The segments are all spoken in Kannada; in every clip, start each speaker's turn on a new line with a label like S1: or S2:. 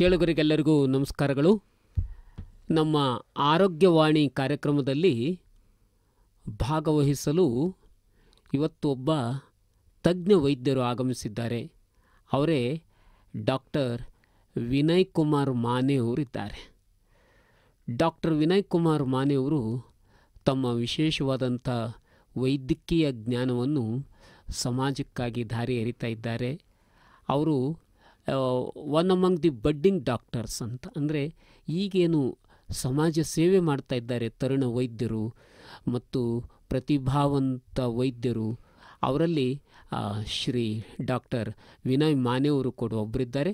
S1: ಕೇಳುಗರಿಗೆಲ್ಲರಿಗೂ ನಮಸ್ಕಾರಗಳು ನಮ್ಮ ಆರೋಗ್ಯವಾಣಿ ಕಾರ್ಯಕ್ರಮದಲ್ಲಿ ಭಾಗವಹಿಸಲು ಇವತ್ತು ಒಬ್ಬ ತಜ್ಞ ವೈದ್ಯರು ಆಗಮಿಸಿದ್ದಾರೆ ಅವರೇ ಡಾಕ್ಟರ್ ವಿನಯ್ ಕುಮಾರ್ ಮಾನೆಯವರಿದ್ದಾರೆ ಡಾಕ್ಟರ್ ವಿನಯ್ ಕುಮಾರ್ ಮಾನೆಯವರು ತಮ್ಮ ವಿಶೇಷವಾದಂಥ ವೈದ್ಯಕೀಯ ಜ್ಞಾನವನ್ನು ಸಮಾಜಕ್ಕಾಗಿ ದಾರಿ ಎರಿತಾ ಇದ್ದಾರೆ ಅವರು one among the budding doctors ಅಂತ ಅಂದರೆ ಈಗೇನು ಸಮಾಜ ಸೇವೆ ಮಾಡ್ತಾ ಇದ್ದಾರೆ ತರುಣ ವೈದ್ಯರು ಮತ್ತು ಪ್ರತಿಭಾವಂತ ವೈದ್ಯರು ಅವರಲ್ಲಿ ಶ್ರೀ ಡಾಕ್ಟರ್ ವಿನಯ್ ಮಾನೆಯವರು ಕೂಡ ಒಬ್ಬರಿದ್ದಾರೆ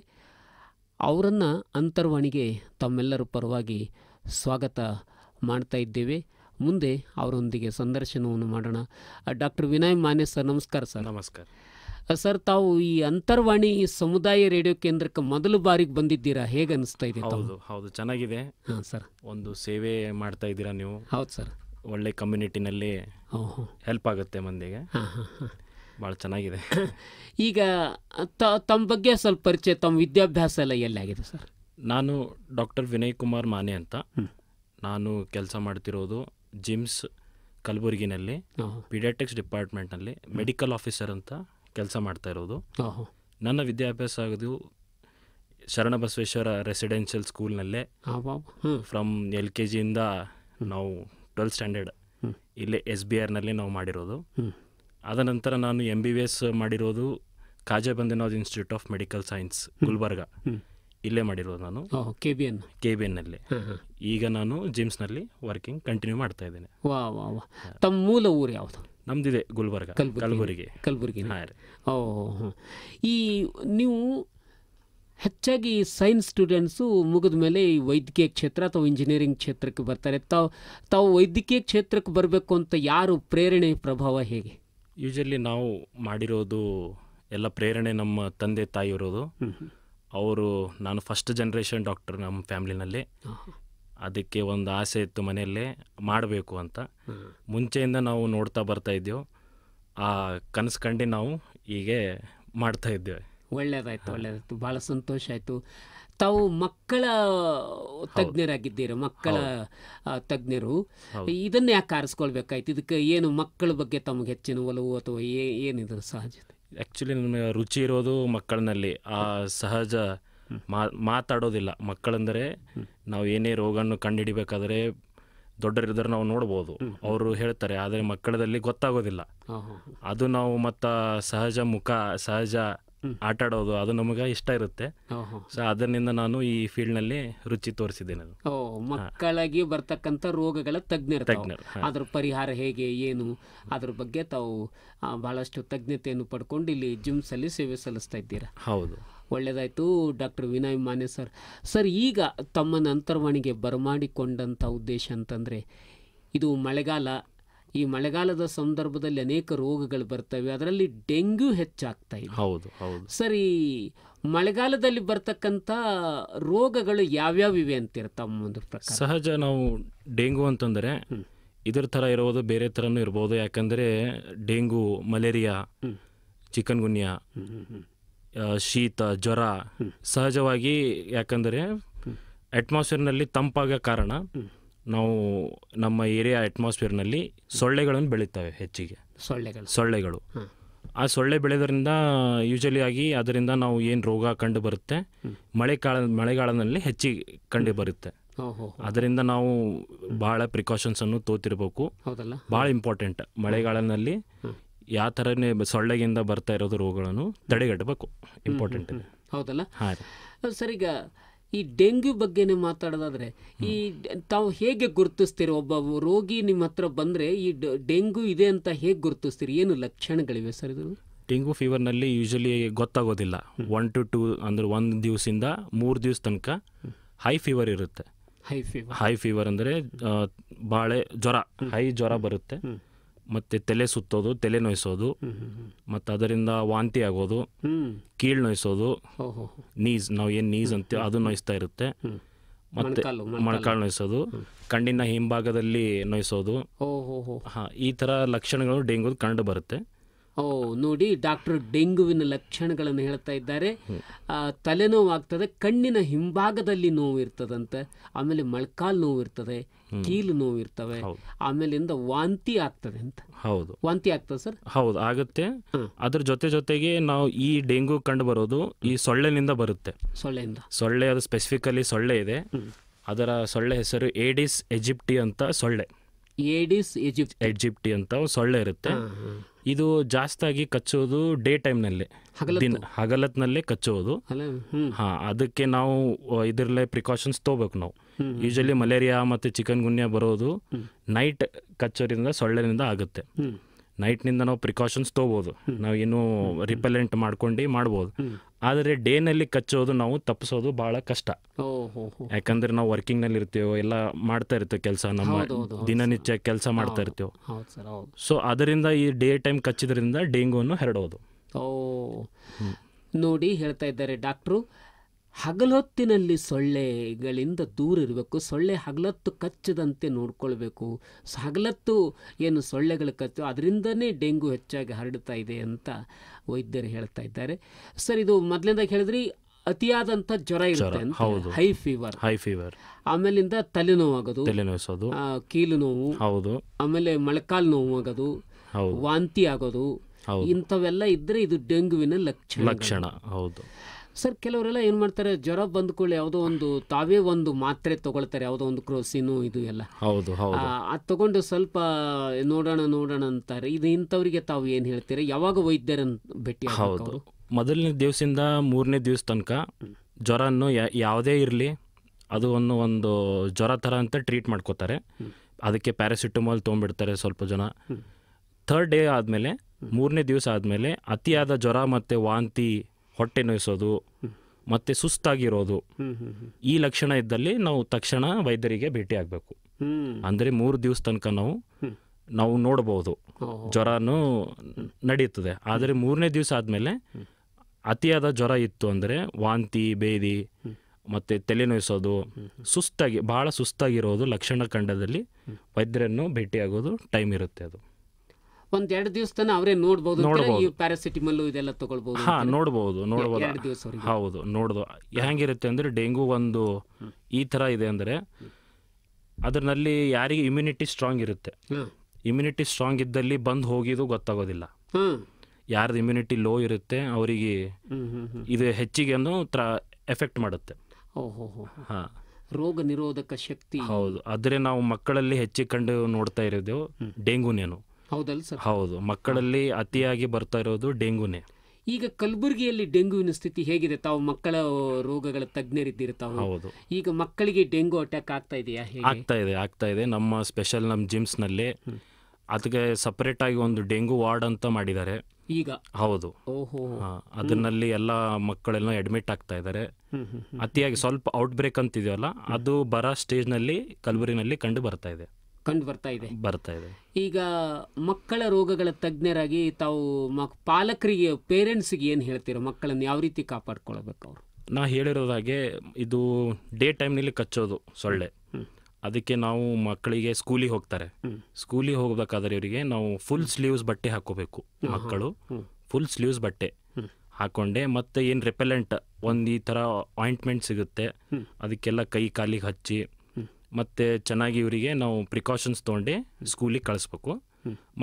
S1: ಅವರನ್ನು ಅಂತರ್ವಾಣಿಗೆ ತಮ್ಮೆಲ್ಲರ ಪರವಾಗಿ ಸ್ವಾಗತ ಮಾಡ್ತಾ ಇದ್ದೇವೆ ಮುಂದೆ ಅವರೊಂದಿಗೆ ಸಂದರ್ಶನವನ್ನು ಮಾಡೋಣ ಡಾಕ್ಟರ್ ವಿನಯ್ ಮಾನೆ ಸರ್ ನಮಸ್ಕಾರ ಸರ್ ನಮಸ್ಕಾರ ಸರ್ ತಾವು ಈ ಅಂತರ್ವಾಣಿ ಸಮುದಾಯ ರೇಡಿಯೋ ಕೇಂದ್ರಕ್ಕೆ ಮೊದಲು ಬಾರಿಗೆ ಬಂದಿದ್ದೀರಾ ಹೇಗೆ ಅನಿಸ್ತಾ ಇದೆ ಹೌದು ಹೌದು ಚೆನ್ನಾಗಿದೆ
S2: ಸರ್ ಒಂದು ಸೇವೆ ಮಾಡ್ತಾ ಇದ್ದೀರಾ ನೀವು ಹೌದು ಸರ್ ಒಳ್ಳೆ ಕಮ್ಯುನಿಟಿನಲ್ಲಿ ಹೆಲ್ಪ್
S1: ಆಗುತ್ತೆ ಮಂದಿಗೆ ಭಾಳ ಚೆನ್ನಾಗಿದೆ ಈಗ ತಮ್ಮ ಬಗ್ಗೆ ಸ್ವಲ್ಪ ಪರಿಚಯ ತಮ್ಮ ವಿದ್ಯಾಭ್ಯಾಸ ಎಲ್ಲ ಆಗಿದೆ ಸರ್ ನಾನು ಡಾಕ್ಟರ್ ವಿನಯ್ ಕುಮಾರ್ ಮಾನೆ ಅಂತ
S2: ನಾನು ಕೆಲಸ ಮಾಡ್ತಿರೋದು ಜಿಮ್ಸ್ ಕಲಬುರಗಿನಲ್ಲಿ ಪಿಡಿಯಾಟಿಕ್ಸ್ ಡಿಪಾರ್ಟ್ಮೆಂಟ್ನಲ್ಲಿ ಮೆಡಿಕಲ್ ಆಫೀಸರ್ ಅಂತ ಕೆಲಸ ಮಾಡ್ತಾ ಇರೋದು ನನ್ನ ವಿದ್ಯಾಭ್ಯಾಸ ಆಗೋದು ಶರಣಬಸವೇಶ್ವರ ರೆಸಿಡೆನ್ಷಿಯಲ್ ಸ್ಕೂಲ್ನಲ್ಲೇ ಫ್ರಮ್ ಎಲ್ ಕೆ ಜಿಯಿಂದ ನಾವು ಟ್ವೆಲ್ತ್ ಸ್ಟ್ಯಾಂಡರ್ಡ್ ಇಲ್ಲೇ ಎಸ್ ಬಿ ಆರ್ನಲ್ಲಿ ನಾವು ಮಾಡಿರೋದು ಅದ ನಂತರ ನಾನು ಎಮ್ ಬಿ ಬಿ ಎಸ್ ಮಾಡಿರೋದು ಕಾಜೆ institute of medical science Gulbarga ಇಲ್ಲೇ ಮಾಡಿರೋದು ನಾನು K B N K B ಎನ್ನಲ್ಲಿ ಈಗ ನಾನು ಜಿಮ್ಸ್ನಲ್ಲಿ ವರ್ಕಿಂಗ್ ಕಂಟಿನ್ಯೂ ಮಾಡ್ತಾ
S1: ಇದ್ದೇನೆ ವಾ ವಾ ವಾ ತಮ್ಮ ಮೂಲ ಊರು ಯಾವುದು ನಮ್ದಿದೆ ಗುಲ್ಬರ್ಗ ಕಲಬುರಗಿ ಕಲಬುರಗಿ ಓ ಈ ನೀವು ಹೆಚ್ಚಾಗಿ ಸೈನ್ಸ್ ಸ್ಟೂಡೆಂಟ್ಸು ಮುಗಿದ ಮೇಲೆ ಈ ವೈದ್ಯಕೀಯ ಕ್ಷೇತ್ರ ಅಥವಾ ಇಂಜಿನಿಯರಿಂಗ್ ಕ್ಷೇತ್ರಕ್ಕೆ ಬರ್ತಾರೆ ತಾವು ತಾವು ವೈದ್ಯಕೀಯ ಕ್ಷೇತ್ರಕ್ಕೆ ಬರಬೇಕು ಅಂತ ಯಾರು ಪ್ರೇರಣೆ ಪ್ರಭಾವ ಹೇಗೆ
S2: ಯೂಶಲಿ ನಾವು ಮಾಡಿರೋದು ಎಲ್ಲ ಪ್ರೇರಣೆ ನಮ್ಮ ತಂದೆ ತಾಯಿ ಇರೋದು ಅವರು ನಾನು ಫಸ್ಟ್ ಜನ್ರೇಷನ್ ಡಾಕ್ಟರ್ ನಮ್ಮ ಫ್ಯಾಮಿಲಿನಲ್ಲಿ ಅದಕ್ಕೆ ಒಂದು ಆಸೆ ಇತ್ತು ಮನೆಯಲ್ಲೇ ಮಾಡಬೇಕು ಅಂತ ಮುಂಚೆಯಿಂದ ನಾವು ನೋಡ್ತಾ ಬರ್ತಾ ಇದ್ದೇವೆ ಆ ಕನಸು ನಾವು ಹೀಗೆ ಮಾಡ್ತಾ ಇದ್ದೇವೆ
S1: ಒಳ್ಳೆಯದಾಯ್ತು ಒಳ್ಳೆಯದಾಯ್ತು ಭಾಳ ಸಂತೋಷ ಆಯಿತು ತಾವು ಮಕ್ಕಳ ತಜ್ಞರಾಗಿದ್ದೀರ ಮಕ್ಕಳ ತಜ್ಞರು ಇದನ್ನ ಯಾಕೆ ಆರಿಸ್ಕೊಳ್ಬೇಕಾಯ್ತು ಇದಕ್ಕೆ ಏನು ಮಕ್ಕಳ ಬಗ್ಗೆ ತಮಗೆ ಹೆಚ್ಚಿನ ಒಲವು ಅಥವಾ ಏನಿದ್ರು ಸಹಜ
S2: ಆ್ಯಕ್ಚುಲಿ ನಮಗೆ ರುಚಿ ಇರೋದು ಮಕ್ಕಳಲ್ಲಿ ಆ ಸಹಜ ಮಾ ಮಾತಾಡೋದಿಲ್ಲ ಮಕ್ಕಳೆಂದರೆ ನಾವು ಏನೇ ರೋಗವನ್ನು ಕಂಡುಹಿಡಿಬೇಕಾದ್ರೆ ದೊಡ್ಡರಿದ್ದರೆ ನಾವು ನೋಡ್ಬೋದು ಅವರು ಹೇಳ್ತಾರೆ ಆದರೆ ಮಕ್ಕಳದಲ್ಲಿ ಗೊತ್ತಾಗೋದಿಲ್ಲ ಅದು ನಾವು ಮತ್ತು ಸಹಜ ಮುಖ ಸಹಜ ಆಟ ಆಡೋದು ಅದು ನಮಗೆ ಇಷ್ಟ ಇರುತ್ತೆ ಸೊ ಅದರಿಂದ ನಾನು ಈ ಫೀಲ್ಡ್ನಲ್ಲಿ ರುಚಿ ತೋರಿಸಿದ್ದೇನೆ
S1: ಮಕ್ಕಳಾಗಿ ಬರ್ತಕ್ಕಂತ ರೋಗಗಳ ತಜ್ಞರ ಅದ್ರ ಪರಿಹಾರ ಹೇಗೆ ಏನು ಅದ್ರ ಬಗ್ಗೆ ತಾವು ಬಹಳಷ್ಟು ತಜ್ಞತೆಯನ್ನು ಪಡ್ಕೊಂಡು ಇಲ್ಲಿ ಅಲ್ಲಿ ಸೇವೆ ಸಲ್ಲಿಸ್ತಾ ಇದ್ದೀರಾ ಹೌದು ಒಳ್ಳೆಯದಾಯಿತು doctor Vinay Mane sir sir ಈಗ ತಮ್ಮ ಅಂತರ್ವಾಣಿಗೆ ಬರಮಾಡಿಕೊಂಡಂಥ ಉದ್ದೇಶ ಅಂತಂದರೆ ಇದು ಮಳೆಗಾಲ ಈ ಮಳೆಗಾಲದ ಸಂದರ್ಭದಲ್ಲಿ ಅನೇಕ ರೋಗಗಳು ಬರ್ತವೆ ಅದರಲ್ಲಿ ಡೆಂಗ್ಯೂ ಹೆಚ್ಚಾಗ್ತಾ ಇದೆ ಹೌದು ಹೌದು ಸರಿ ಮಳೆಗಾಲದಲ್ಲಿ ಬರ್ತಕ್ಕಂಥ ರೋಗಗಳು ಯಾವ್ಯಾವ ಇವೆ ಅಂತೀರ ತಮ್ಮ ಒಂದು ಪ್ರಕಾರ
S2: ಸಹಜ ನಾವು ಡೆಂಗು ಅಂತಂದರೆ ಇದರ ಥರ ಇರೋದು ಬೇರೆ ಥರನೂ ಇರ್ಬೋದು ಯಾಕಂದರೆ ಡೆಂಗು ಮಲೇರಿಯಾ ಚಿಕನ್ಗುನ್ಯಾ ಶೀತ ಜ್ವರ ಸಹಜವಾಗಿ ಯಾಕಂದರೆ ಅಟ್ಮಾಸ್ಫಿಯರ್ನಲ್ಲಿ ತಂಪಾಗ ಕಾರಣ ನಾವು ನಮ್ಮ ಏರಿಯಾ ಅಟ್ಮಾಸ್ಫಿಯರ್ನಲ್ಲಿ ಸೊಳ್ಳೆಗಳನ್ನು ಬೆಳೀತವೆ ಹೆಚ್ಚಿಗೆ ಸೊಳ್ಳೆಗಳು ಸೊಳ್ಳೆಗಳು ಆ ಸೊಳ್ಳೆ ಬೆಳೆಯೋದ್ರಿಂದ ಯೂಶಲಿ ಆಗಿ ಅದರಿಂದ ನಾವು ಏನು ರೋಗ ಕಂಡು ಬರುತ್ತೆ ಮಳೆಗಾಲ ಮಳೆಗಾಲದಲ್ಲಿ ಹೆಚ್ಚಿಗೆ ಕಂಡು ಬರುತ್ತೆ ಅದರಿಂದ ನಾವು ಭಾಳ ಪ್ರಿಕಾಷನ್ಸನ್ನು ತೋತಿರ್ಬೇಕು ಭಾಳ ಇಂಪಾರ್ಟೆಂಟ್ ಮಳೆಗಾಲದಲ್ಲಿ ಯಾವ ಥರನೇ ಸೊಳ್ಳೆಗಿಂದ ಬರ್ತಾ ಇರೋದು ರೋಗಗಳನ್ನು ತಡೆಗಟ್ಟಬೇಕು ಇಂಪಾರ್ಟೆಂಟ್
S1: ಹೌದಲ್ಲ ಹಾಂ ಸರ್ ಈಗ ಈ ಡೆಂಗ್ಯೂ ಬಗ್ಗೆನೇ ಮಾತಾಡೋದಾದರೆ ಈ ತಾವು ಹೇಗೆ ಗುರುತಿಸ್ತೀರಿ ಒಬ್ಬ ರೋಗಿ ನಿಮ್ಮ ಹತ್ರ ಬಂದರೆ ಈ ಡೆಂಗ್ಯೂ ಇದೆ ಅಂತ ಹೇಗೆ ಗುರುತಿಸ್ತೀರಿ ಏನು ಲಕ್ಷಣಗಳಿವೆ ಸರ್ ಇದು
S2: ಡೆಂಗು ಫೀವರ್ನಲ್ಲಿ ಯೂಶಲಿ ಗೊತ್ತಾಗೋದಿಲ್ಲ ಒನ್ ಟು ಟೂ ಅಂದರೆ ಒಂದು ದಿವಸದಿಂದ ಮೂರು ದಿವಸ ತನಕ ಹೈ ಫೀವರ್ ಇರುತ್ತೆ ಹೈ ಫೀವರ್ ಹೈ ಫೀವರ್ ಅಂದರೆ ಬಾಳೆ ಜ್ವರ ಹೈ ಜ್ವರ ಬರುತ್ತೆ ಮತ್ತೆ ತಲೆ ಸುತ್ತೋದು ತಲೆ ನೋಯಿಸೋದು ಮತ್ತೆ ಅದರಿಂದ ವಾಂತಿ ಆಗೋದು ಕೀಳು ನೋಯಿಸೋದು ನೀಸ್ ನಾವು ಏನ್ ನೀಸ್ ಅಂತೀವಿ ಅದು ನೋಯಿಸ್ತಾ ಇರುತ್ತೆ
S3: ಮತ್ತೆ ಮೊಣಕಾಳು
S2: ನೋಯಿಸೋದು ಕಣ್ಣಿನ ಹಿಂಭಾಗದಲ್ಲಿ ನೋಯಿಸೋದು ಹಾಂ ಈ ತರ ಲಕ್ಷಣಗಳು ಡೆಂಗೂದು ಕಂಡು ಬರುತ್ತೆ
S1: ಓ ನೋಡಿ ಡಾಕ್ಟರ್ ಡೆಂಗುವಿನ ಲಕ್ಷಣಗಳನ್ನು ಹೇಳ್ತಾ ಇದ್ದಾರೆ ತಲೆನೋವು ಆಗ್ತದೆ ಕಣ್ಣಿನ ಹಿಂಭಾಗದಲ್ಲಿ ನೋವು ಇರ್ತದಂತೆ ಆಮೇಲೆ ಮಳ್ಕಾಲ್ ನೋವು ಇರ್ತದೆ ಕೀಲು ನೋವು ಇರ್ತವೆ ಆಮೇಲಿಂದ ವಾಂತಿ ಆಗ್ತದೆ ಅಂತ ಹೌದು ವಾಂತಿ ಆಗ್ತದೆ ಸರ್
S2: ಹೌದು ಆಗುತ್ತೆ ಅದ್ರ ಜೊತೆ ಜೊತೆಗೆ ನಾವು ಈ ಡೆಂಗು ಕಂಡು ಬರೋದು ಈ ಸೊಳ್ಳೆನಿಂದ ಬರುತ್ತೆ ಸೊಳ್ಳೆಯಿಂದ ಸೊಳ್ಳೆ ಅದು ಸ್ಪೆಸಿಫಿಕಲಿ ಸೊಳ್ಳೆ ಇದೆ ಅದರ ಸೊಳ್ಳೆ ಹೆಸರು ಏಡಿಸ್ ಎಜಿಪ್ಟಿ ಅಂತ ಸೊಳ್ಳೆ ಏಡಿಸ್ ಎಜಿಪ್ಟಿ ಅಂತ ಸೊಳ್ಳೆ ಇರುತ್ತೆ ಇದು ಜಾಸ್ತಿಯಾಗಿ ಕಚ್ಚೋದು ಡೇ ಟೈಮ್ನಲ್ಲಿ ದಿನ ಹಗಲತ್ನಲ್ಲೇ ಕಚ್ಚೋದು ಹಾ ಅದಕ್ಕೆ ನಾವು ಇದರಲ್ಲೇ ಪ್ರಿಕಾಷನ್ಸ್ ತಗೋಬೇಕು ನಾವು ಯೂಶಲಿ ಮಲೇರಿಯಾ ಮತ್ತೆ ಚಿಕನ್ ಗುನ್ಯಾ ಬರೋದು ನೈಟ್ ಕಚ್ಚೋದ್ರಿಂದ ಸೊಳ್ಳೆನಿಂದ ಆಗುತ್ತೆ ನಿಂದ ನಾವು ಪ್ರಿಕಾಷನ್ಸ್ ತೊಗೋಬೋದು ನಾವು ಏನು ರಿಪೆಲೆಂಟ್ ಮಾಡ್ಕೊಂಡು ಮಾಡ್ಬೋದು ಆದರೆ ಡೇನಲ್ಲಿ ಕಚ್ಚೋದು ನಾವು ತಪ್ಪಿಸೋದು ಭಾಳ ಕಷ್ಟ ಯಾಕಂದ್ರೆ ನಾವು ವರ್ಕಿಂಗ್ನಲ್ಲಿ ಇರ್ತೇವೆ ಎಲ್ಲ ಮಾಡ್ತಾ ಇರ್ತೇವೆ ಕೆಲಸ ನಮ್ಮ ದಿನನಿತ್ಯ ಕೆಲಸ ಮಾಡ್ತಾ ಇರ್ತೇವೆ ಸೊ ಅದರಿಂದ ಈ ಡೇ ಟೈಮ್ ಕಚ್ಚಿದ್ರಿಂದ ಅನ್ನು ಹರಡೋದು
S1: ನೋಡಿ ಹೇಳ್ತಾ ಇದ್ದಾರೆ ಡಾಕ್ಟ್ರು ಹಗಲೊತ್ತಿನಲ್ಲಿ ಸೊಳ್ಳೆಗಳಿಂದ ದೂರಿರಬೇಕು ಸೊಳ್ಳೆ ಹಗಲತ್ತು ಕಚ್ಚದಂತೆ ನೋಡ್ಕೊಳ್ಬೇಕು ಹಗಲತ್ತು ಏನು ಸೊಳ್ಳೆಗಳು ಕಚ್ಚು ಅದರಿಂದನೇ ಡೆಂಗು ಹೆಚ್ಚಾಗಿ ಹರಡ್ತಾ ಇದೆ ಅಂತ ವೈದ್ಯರು ಹೇಳ್ತಾ ಇದ್ದಾರೆ ಸರ್ ಇದು ಮೊದಲನೇದಾಗಿ ಹೇಳಿದ್ರಿ ಅತಿಯಾದಂಥ ಜ್ವರ ಇರುತ್ತೆ ಹೈ ಫೀವರ್ ಹೈ ಫೀವರ್ ಆಮೇಲಿಂದ ಆಗೋದು ತಲೆನೋವಿಸೋದು ಕೀಲು ನೋವು ಹೌದು ಆಮೇಲೆ ಮೊಳಕಾಲು ನೋವು ಆಗೋದು ವಾಂತಿ ಆಗೋದು ಇಂಥವೆಲ್ಲ ಇದ್ರೆ ಇದು ಡೆಂಗುವಿನ ಲಕ್ಷಣ ಲಕ್ಷಣ ಹೌದು ಸರ್ ಕೆಲವರೆಲ್ಲ ಏನು ಮಾಡ್ತಾರೆ ಜ್ವರ ಬಂದ ಕೂಡಲೇ ಯಾವುದೋ ಒಂದು ತಾವೇ ಒಂದು ಮಾತ್ರೆ ತೊಗೊಳ್ತಾರೆ ಯಾವುದೋ ಒಂದು ಕ್ರೋಸಿನು ಇದು ಎಲ್ಲ ಹೌದು ಹೌದು ಅದು ತಗೊಂಡು ಸ್ವಲ್ಪ ನೋಡೋಣ ನೋಡೋಣ ಅಂತಾರೆ ಇದು ಇಂಥವರಿಗೆ ತಾವು ಏನು ಹೇಳ್ತೀರಿ ಯಾವಾಗ ವೈದ್ಯರ ಭೇಟಿ ಹೌದು
S2: ಮೊದಲನೇ ದಿವಸದಿಂದ ಮೂರನೇ ದಿವಸ ತನಕ ಜ್ವರನ್ನು ಯಾವುದೇ ಇರಲಿ ಅದು ಒಂದು ಒಂದು ಜ್ವರ ಥರ ಅಂತ ಟ್ರೀಟ್ ಮಾಡ್ಕೋತಾರೆ ಅದಕ್ಕೆ ಪ್ಯಾರಾಸಿಟಮಾಲ್ ತೊಗೊಂಡ್ಬಿಡ್ತಾರೆ ಸ್ವಲ್ಪ ಜನ ಥರ್ಡ್ ಡೇ ಆದಮೇಲೆ ಮೂರನೇ ದಿವಸ ಆದಮೇಲೆ ಅತಿಯಾದ ಜ್ವರ ಮತ್ತು ವಾಂತಿ ಹೊಟ್ಟೆ ನೋಯಿಸೋದು ಮತ್ತೆ ಸುಸ್ತಾಗಿರೋದು ಈ ಲಕ್ಷಣ ಇದ್ದಲ್ಲಿ ನಾವು ತಕ್ಷಣ ವೈದ್ಯರಿಗೆ ಭೇಟಿ ಆಗಬೇಕು ಅಂದರೆ ಮೂರು ದಿವಸ ತನಕ ನಾವು ನಾವು ನೋಡ್ಬೋದು ಜ್ವರನೂ ನಡೆಯುತ್ತದೆ ಆದರೆ ಮೂರನೇ ದಿವಸ ಆದಮೇಲೆ ಅತಿಯಾದ ಜ್ವರ ಇತ್ತು ಅಂದರೆ ವಾಂತಿ ಬೇದಿ ಮತ್ತೆ ತಲೆ ನೋಯಿಸೋದು ಸುಸ್ತಾಗಿ ಭಾಳ ಸುಸ್ತಾಗಿರೋದು ಲಕ್ಷಣ ಕಂಡದಲ್ಲಿ ವೈದ್ಯರನ್ನು ಭೇಟಿಯಾಗೋದು ಟೈಮ್ ಇರುತ್ತೆ ಅದು
S1: ಒಂದೆರಡು ದಿವಸ ತನ ಅವರೇ ನೋಡಬಹುದು ನೋಡಬಹುದು ಪ್ಯಾರಾಸಿಟಿಮಲ್ ಇದೆಲ್ಲ ತಗೊಳ್ಬಹುದು ಹಾ
S2: ನೋಡಬಹುದು ನೋಡಬಹುದು ಹೌದು ನೋಡೋದು ಹೆಂಗಿರುತ್ತೆ ಅಂದ್ರೆ ಡೆಂಗು ಒಂದು ಈ ತರ ಇದೆ ಅಂದ್ರೆ ಅದರಲ್ಲಿ ಯಾರಿಗೆ ಇಮ್ಯುನಿಟಿ ಸ್ಟ್ರಾಂಗ್ ಇರುತ್ತೆ ಇಮ್ಯುನಿಟಿ ಸ್ಟ್ರಾಂಗ್ ಇದ್ದಲ್ಲಿ ಬಂದ್ ಹೋಗಿದ್ದು ಗೊತ್ತಾಗೋದಿಲ್ಲ ಯಾರ್ದು ಇಮ್ಯುನಿಟಿ ಲೋ ಇರುತ್ತೆ ಅವರಿಗೆ ಇದು ಹೆಚ್ಚಿಗೆ ಎಫೆಕ್ಟ್ ಮಾಡುತ್ತೆ
S1: ರೋಗ ನಿರೋಧಕ ಶಕ್ತಿ
S2: ಹೌದು ಆದ್ರೆ ನಾವು ಮಕ್ಕಳಲ್ಲಿ ಹೆಚ್ಚಿಗೆ ಕಂಡು ನೋಡ್ತಾ ಇರೋದು ಡೆಂಗೂನೇನು ಹೌದಲ್ಲ ಸರ್ ಹೌದು ಮಕ್ಕಳಲ್ಲಿ ಅತಿಯಾಗಿ ಬರ್ತಾ ಇರೋದು ಡೆಂಗೂನೇ
S1: ಈಗ ಕಲಬುರಗಿಯಲ್ಲಿ ಡೆಂಗುವಿನ ಸ್ಥಿತಿ ಹೇಗಿದೆ ತಾವು ಮಕ್ಕಳ ರೋಗಗಳ ತಜ್ಞರಿದ್ದೀರಿ ತಾವು ಹೌದು ಈಗ ಮಕ್ಕಳಿಗೆ ಡೆಂಗು ಅಟ್ಯಾಕ್ ಆಗ್ತಾ ಇದೆಯಾ
S2: ಆಗ್ತಾ ಇದೆ ಆಗ್ತಾ ಇದೆ ನಮ್ಮ ಸ್ಪೆಷಲ್ ನಮ್ಮ ಜಿಮ್ಸ್ನಲ್ಲಿ ಅದಕ್ಕೆ ಸಪರೇಟ್ ಆಗಿ ಒಂದು ಡೆಂಗು ವಾರ್ಡ್ ಅಂತ ಮಾಡಿದ್ದಾರೆ ಈಗ ಹೌದು
S3: ಓಹೋ ಅದನ್ನಲ್ಲಿ
S2: ಎಲ್ಲ ಮಕ್ಕಳೆಲ್ಲ ಅಡ್ಮಿಟ್ ಆಗ್ತಾ ಇದ್ದಾರೆ ಅತಿಯಾಗಿ ಸ್ವಲ್ಪ ಔಟ್ ಬ್ರೇಕ್ ಅಂತಿದೆಯಲ್ಲ ಅದು ಸ್ಟೇಜ್ ಸ್ಟೇಜ್ನಲ್ಲಿ ಕಲಬುರಗಿನಲ್ಲಿ ಕಂಡು ಬರ್ತಾ ಇದೆ ಕಂಡು ಬರ್ತಾ ಇದೆ ಬರ್ತಾ ಇದೆ
S1: ಈಗ ಮಕ್ಕಳ ರೋಗಗಳ ತಜ್ಞರಾಗಿ ತಾವು ಮಕ್ ಪಾಲಕರಿಗೆ ಪೇರೆಂಟ್ಸಿಗೆ ಏನು ಹೇಳ್ತೀರೋ ಮಕ್ಕಳನ್ನು ಯಾವ ರೀತಿ ಕಾಪಾಡ್ಕೊಳ್ಬೇಕು ಅವರು
S2: ನಾ ಹೇಳಿರೋದಾಗೆ ಇದು ಡೇ ಟೈಮ್ನಲ್ಲಿ ಕಚ್ಚೋದು ಸೊಳ್ಳೆ ಅದಕ್ಕೆ ನಾವು ಮಕ್ಕಳಿಗೆ ಸ್ಕೂಲಿಗೆ ಹೋಗ್ತಾರೆ ಸ್ಕೂಲಿಗೆ ಹೋಗ್ಬೇಕಾದ್ರೆ ಇವರಿಗೆ ನಾವು ಫುಲ್ ಸ್ಲೀವ್ಸ್ ಬಟ್ಟೆ ಹಾಕೋಬೇಕು ಮಕ್ಕಳು ಫುಲ್ ಸ್ಲೀವ್ಸ್ ಬಟ್ಟೆ ಹಾಕೊಂಡೆ ಮತ್ತೆ ಏನು ರೆಪೆಲೆಂಟ್ ಒಂದು ಈ ಥರ ಆಯಿಂಟ್ಮೆಂಟ್ ಸಿಗುತ್ತೆ ಅದಕ್ಕೆಲ್ಲ ಕೈ ಕಾಲಿಗೆ ಹಚ್ಚಿ ಮತ್ತೆ ಚೆನ್ನಾಗಿ ಇವರಿಗೆ ನಾವು ಪ್ರಿಕಾಷನ್ಸ್ ತೊಗೊಂಡು ಸ್ಕೂಲಿಗೆ ಕಳಿಸ್ಬೇಕು